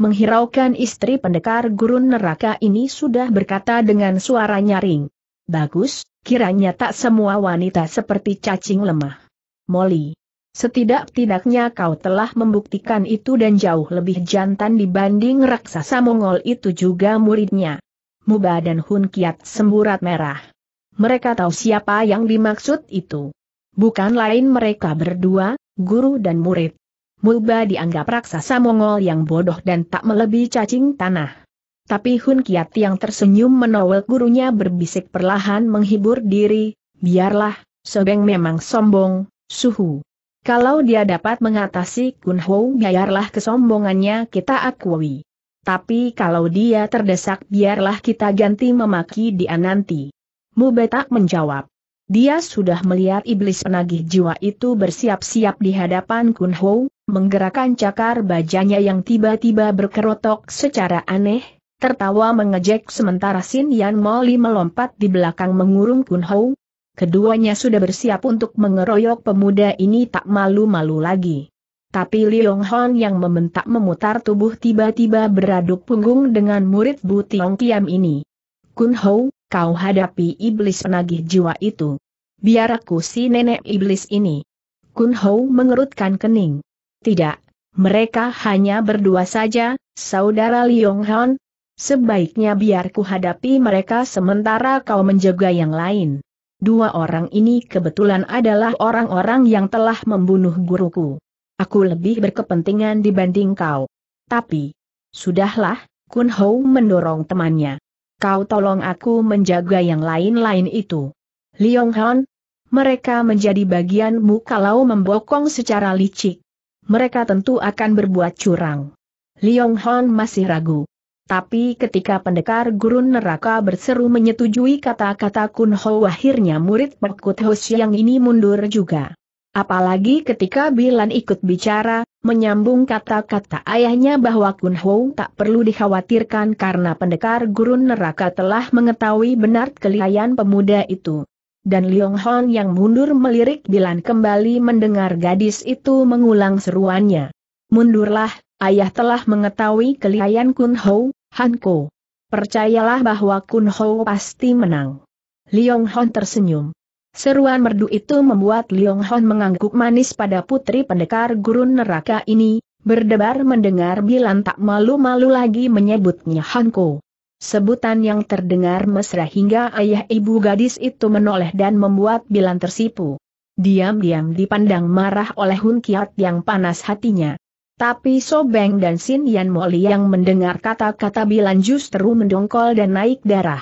menghiraukan istri pendekar gurun neraka ini sudah berkata dengan suara nyaring. Bagus, kiranya tak semua wanita seperti cacing lemah. Molly. Setidak-tidaknya kau telah membuktikan itu dan jauh lebih jantan dibanding raksasa Mongol itu juga muridnya. Muba dan Hun Kiat semburat merah. Mereka tahu siapa yang dimaksud itu. Bukan lain mereka berdua, guru dan murid. Muba dianggap raksasa Mongol yang bodoh dan tak melebihi cacing tanah. Tapi Hun Kiat yang tersenyum menowel gurunya berbisik perlahan menghibur diri, biarlah, Sobeng memang sombong, suhu. Kalau dia dapat mengatasi Kun Ho biarlah kesombongannya kita akui. Tapi kalau dia terdesak biarlah kita ganti memaki dia nanti. Mubetak menjawab. Dia sudah melihat iblis penagih jiwa itu bersiap-siap di hadapan Kun Ho, menggerakkan cakar bajanya yang tiba-tiba berkerotok secara aneh, tertawa mengejek sementara Sin Yan Moli melompat di belakang mengurung Kun Ho. Keduanya sudah bersiap untuk mengeroyok pemuda ini tak malu-malu lagi. Tapi Liong Hon yang membentak memutar tubuh tiba-tiba beraduk punggung dengan murid Bu Tiong Kiam ini. Kun Ho, kau hadapi iblis penagih jiwa itu. Biar aku si nenek iblis ini. Kun Hou mengerutkan kening. Tidak, mereka hanya berdua saja, saudara Liong Hon. Sebaiknya biar ku hadapi mereka sementara kau menjaga yang lain. Dua orang ini kebetulan adalah orang-orang yang telah membunuh guruku. Aku lebih berkepentingan dibanding kau. Tapi, sudahlah, Kun Hou mendorong temannya kau tolong aku menjaga yang lain-lain itu. Liong Han, mereka menjadi bagianmu kalau membokong secara licik. Mereka tentu akan berbuat curang. Liong Han masih ragu. Tapi ketika pendekar gurun neraka berseru menyetujui kata-kata Kun Ho akhirnya murid Pekut Ho Siang ini mundur juga. Apalagi ketika Bilan ikut bicara, menyambung kata-kata ayahnya bahwa Kun Ho tak perlu dikhawatirkan karena pendekar gurun neraka telah mengetahui benar kelihayan pemuda itu. Dan Liong Hon yang mundur melirik Bilan kembali mendengar gadis itu mengulang seruannya. Mundurlah, ayah telah mengetahui kelihayan Kun Ho, Han Ko. Percayalah bahwa Kun Ho pasti menang. Liong Hon tersenyum. Seruan merdu itu membuat Liong Hon mengangguk manis pada putri pendekar gurun neraka ini, berdebar mendengar Bilan tak malu-malu lagi menyebutnya Hanko. Sebutan yang terdengar mesra hingga ayah ibu gadis itu menoleh dan membuat Bilan tersipu. Diam-diam dipandang marah oleh Hun Kiat yang panas hatinya. Tapi Sobeng dan Sin Yan Moli yang mendengar kata-kata Bilan justru mendongkol dan naik darah.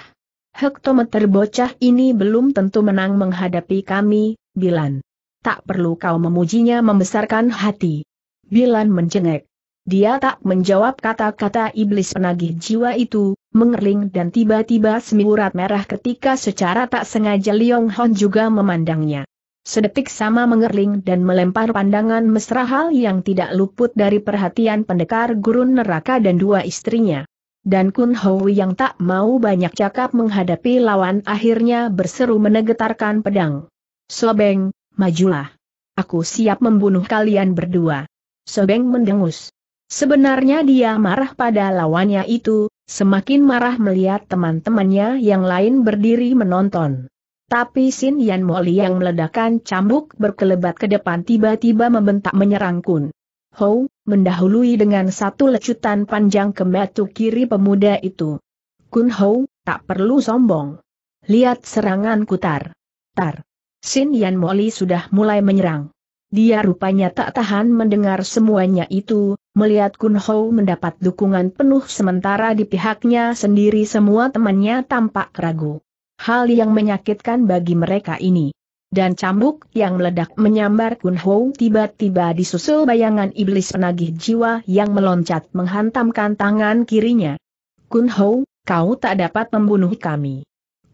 Hektometer bocah ini belum tentu menang menghadapi kami, Bilan. Tak perlu kau memujinya membesarkan hati. Bilan menjengek. Dia tak menjawab kata-kata iblis penagih jiwa itu, mengerling dan tiba-tiba semburat merah ketika secara tak sengaja Liong Hon juga memandangnya. Sedetik sama mengerling dan melempar pandangan mesra hal yang tidak luput dari perhatian pendekar gurun neraka dan dua istrinya. Dan Kun Hoi yang tak mau banyak cakap menghadapi lawan akhirnya berseru menegetarkan pedang. Sobeng, majulah. Aku siap membunuh kalian berdua. Sobeng mendengus. Sebenarnya dia marah pada lawannya itu, semakin marah melihat teman-temannya yang lain berdiri menonton. Tapi Sin Yan Moli yang meledakan cambuk berkelebat ke depan tiba-tiba membentak menyerang Kun Hou, mendahului dengan satu lecutan panjang ke batu kiri pemuda itu. Kun Hou, tak perlu sombong. Lihat serangan kutar. Tar. Sin Yan Moli sudah mulai menyerang. Dia rupanya tak tahan mendengar semuanya itu, melihat Kun Hou mendapat dukungan penuh sementara di pihaknya sendiri semua temannya tampak ragu. Hal yang menyakitkan bagi mereka ini dan cambuk yang meledak menyambar Kun tiba-tiba disusul bayangan iblis penagih jiwa yang meloncat menghantamkan tangan kirinya. Kun kau tak dapat membunuh kami.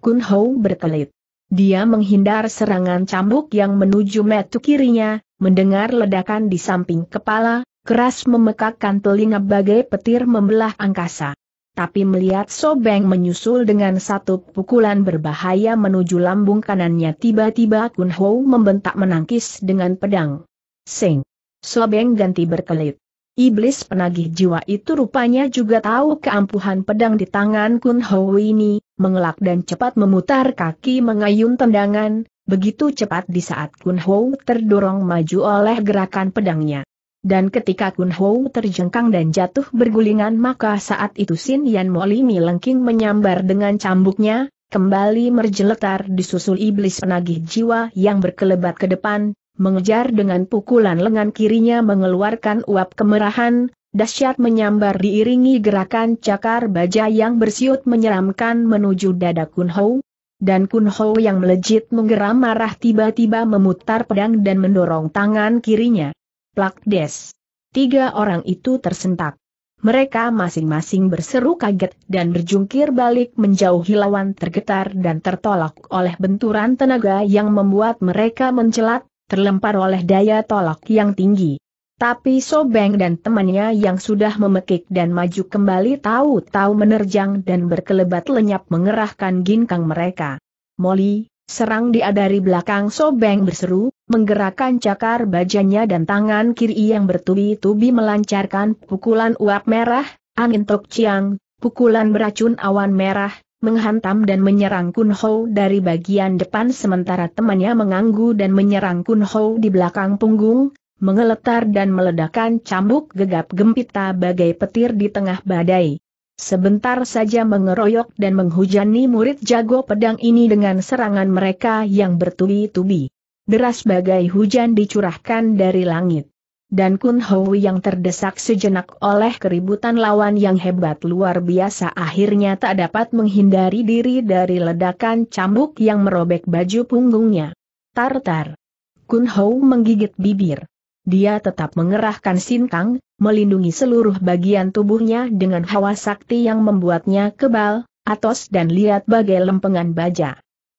Kun Ho berkelit. Dia menghindar serangan cambuk yang menuju metu kirinya, mendengar ledakan di samping kepala, keras memekakkan telinga bagai petir membelah angkasa tapi melihat Sobeng menyusul dengan satu pukulan berbahaya menuju lambung kanannya tiba-tiba Kun Ho membentak menangkis dengan pedang. Sing! Sobeng ganti berkelit. Iblis penagih jiwa itu rupanya juga tahu keampuhan pedang di tangan Kun Ho ini, mengelak dan cepat memutar kaki mengayun tendangan, begitu cepat di saat Kun Ho terdorong maju oleh gerakan pedangnya. Dan ketika Kun Hou terjengkang dan jatuh bergulingan maka saat itu Sin Yan Molimi lengking menyambar dengan cambuknya, kembali merjeletar disusul iblis penagih jiwa yang berkelebat ke depan, mengejar dengan pukulan lengan kirinya mengeluarkan uap kemerahan, dahsyat menyambar diiringi gerakan cakar baja yang bersiut menyeramkan menuju dada Kun Hou. Dan Kun Hou yang melejit menggeram marah tiba-tiba memutar pedang dan mendorong tangan kirinya. Plak Des. Tiga orang itu tersentak. Mereka masing-masing berseru kaget dan berjungkir balik menjauhi lawan tergetar dan tertolak oleh benturan tenaga yang membuat mereka mencelat, terlempar oleh daya tolak yang tinggi. Tapi Sobeng dan temannya yang sudah memekik dan maju kembali tahu-tahu menerjang dan berkelebat lenyap mengerahkan ginkang mereka. Molly, serang dia dari belakang Sobeng berseru, menggerakkan cakar bajanya dan tangan kiri yang bertubi-tubi melancarkan pukulan uap merah, angin tok ciang, pukulan beracun awan merah, menghantam dan menyerang Kun Ho dari bagian depan sementara temannya menganggu dan menyerang Kun Ho di belakang punggung, mengeletar dan meledakkan cambuk gegap gempita bagai petir di tengah badai. Sebentar saja mengeroyok dan menghujani murid jago pedang ini dengan serangan mereka yang bertubi-tubi deras bagai hujan dicurahkan dari langit. Dan Kun Hou yang terdesak sejenak oleh keributan lawan yang hebat luar biasa akhirnya tak dapat menghindari diri dari ledakan cambuk yang merobek baju punggungnya. Tartar. Kun Hou menggigit bibir. Dia tetap mengerahkan sinkang, melindungi seluruh bagian tubuhnya dengan hawa sakti yang membuatnya kebal, atos dan lihat bagai lempengan baja.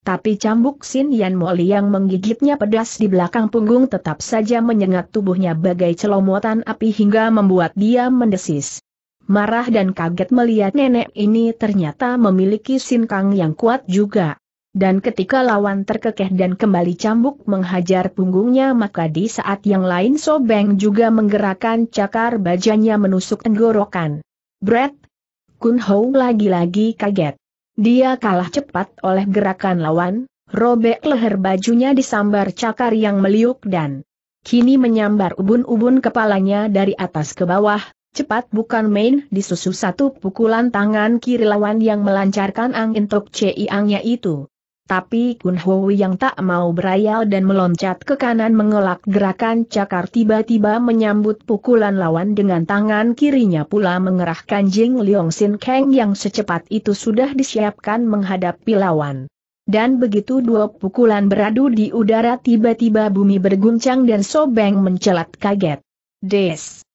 Tapi cambuk Sin Yan Moli yang menggigitnya pedas di belakang punggung tetap saja menyengat tubuhnya bagai celomotan api hingga membuat dia mendesis. Marah dan kaget melihat nenek ini ternyata memiliki Sin Kang yang kuat juga. Dan ketika lawan terkekeh dan kembali cambuk menghajar punggungnya maka di saat yang lain Sobeng juga menggerakkan cakar bajanya menusuk tenggorokan. Brett! Kun Hou lagi-lagi kaget. Dia kalah cepat oleh gerakan lawan, robek leher bajunya disambar cakar yang meliuk dan kini menyambar ubun-ubun kepalanya dari atas ke bawah, cepat bukan main disusul satu pukulan tangan kiri lawan yang melancarkan angin tok ciangnya itu. Tapi Kun Ho yang tak mau berayal dan meloncat ke kanan mengelak gerakan cakar tiba-tiba menyambut pukulan lawan dengan tangan kirinya pula mengerahkan Jing Leong Sin Kang yang secepat itu sudah disiapkan menghadapi lawan. Dan begitu dua pukulan beradu di udara tiba-tiba bumi berguncang dan Sobeng mencelat kaget. Des!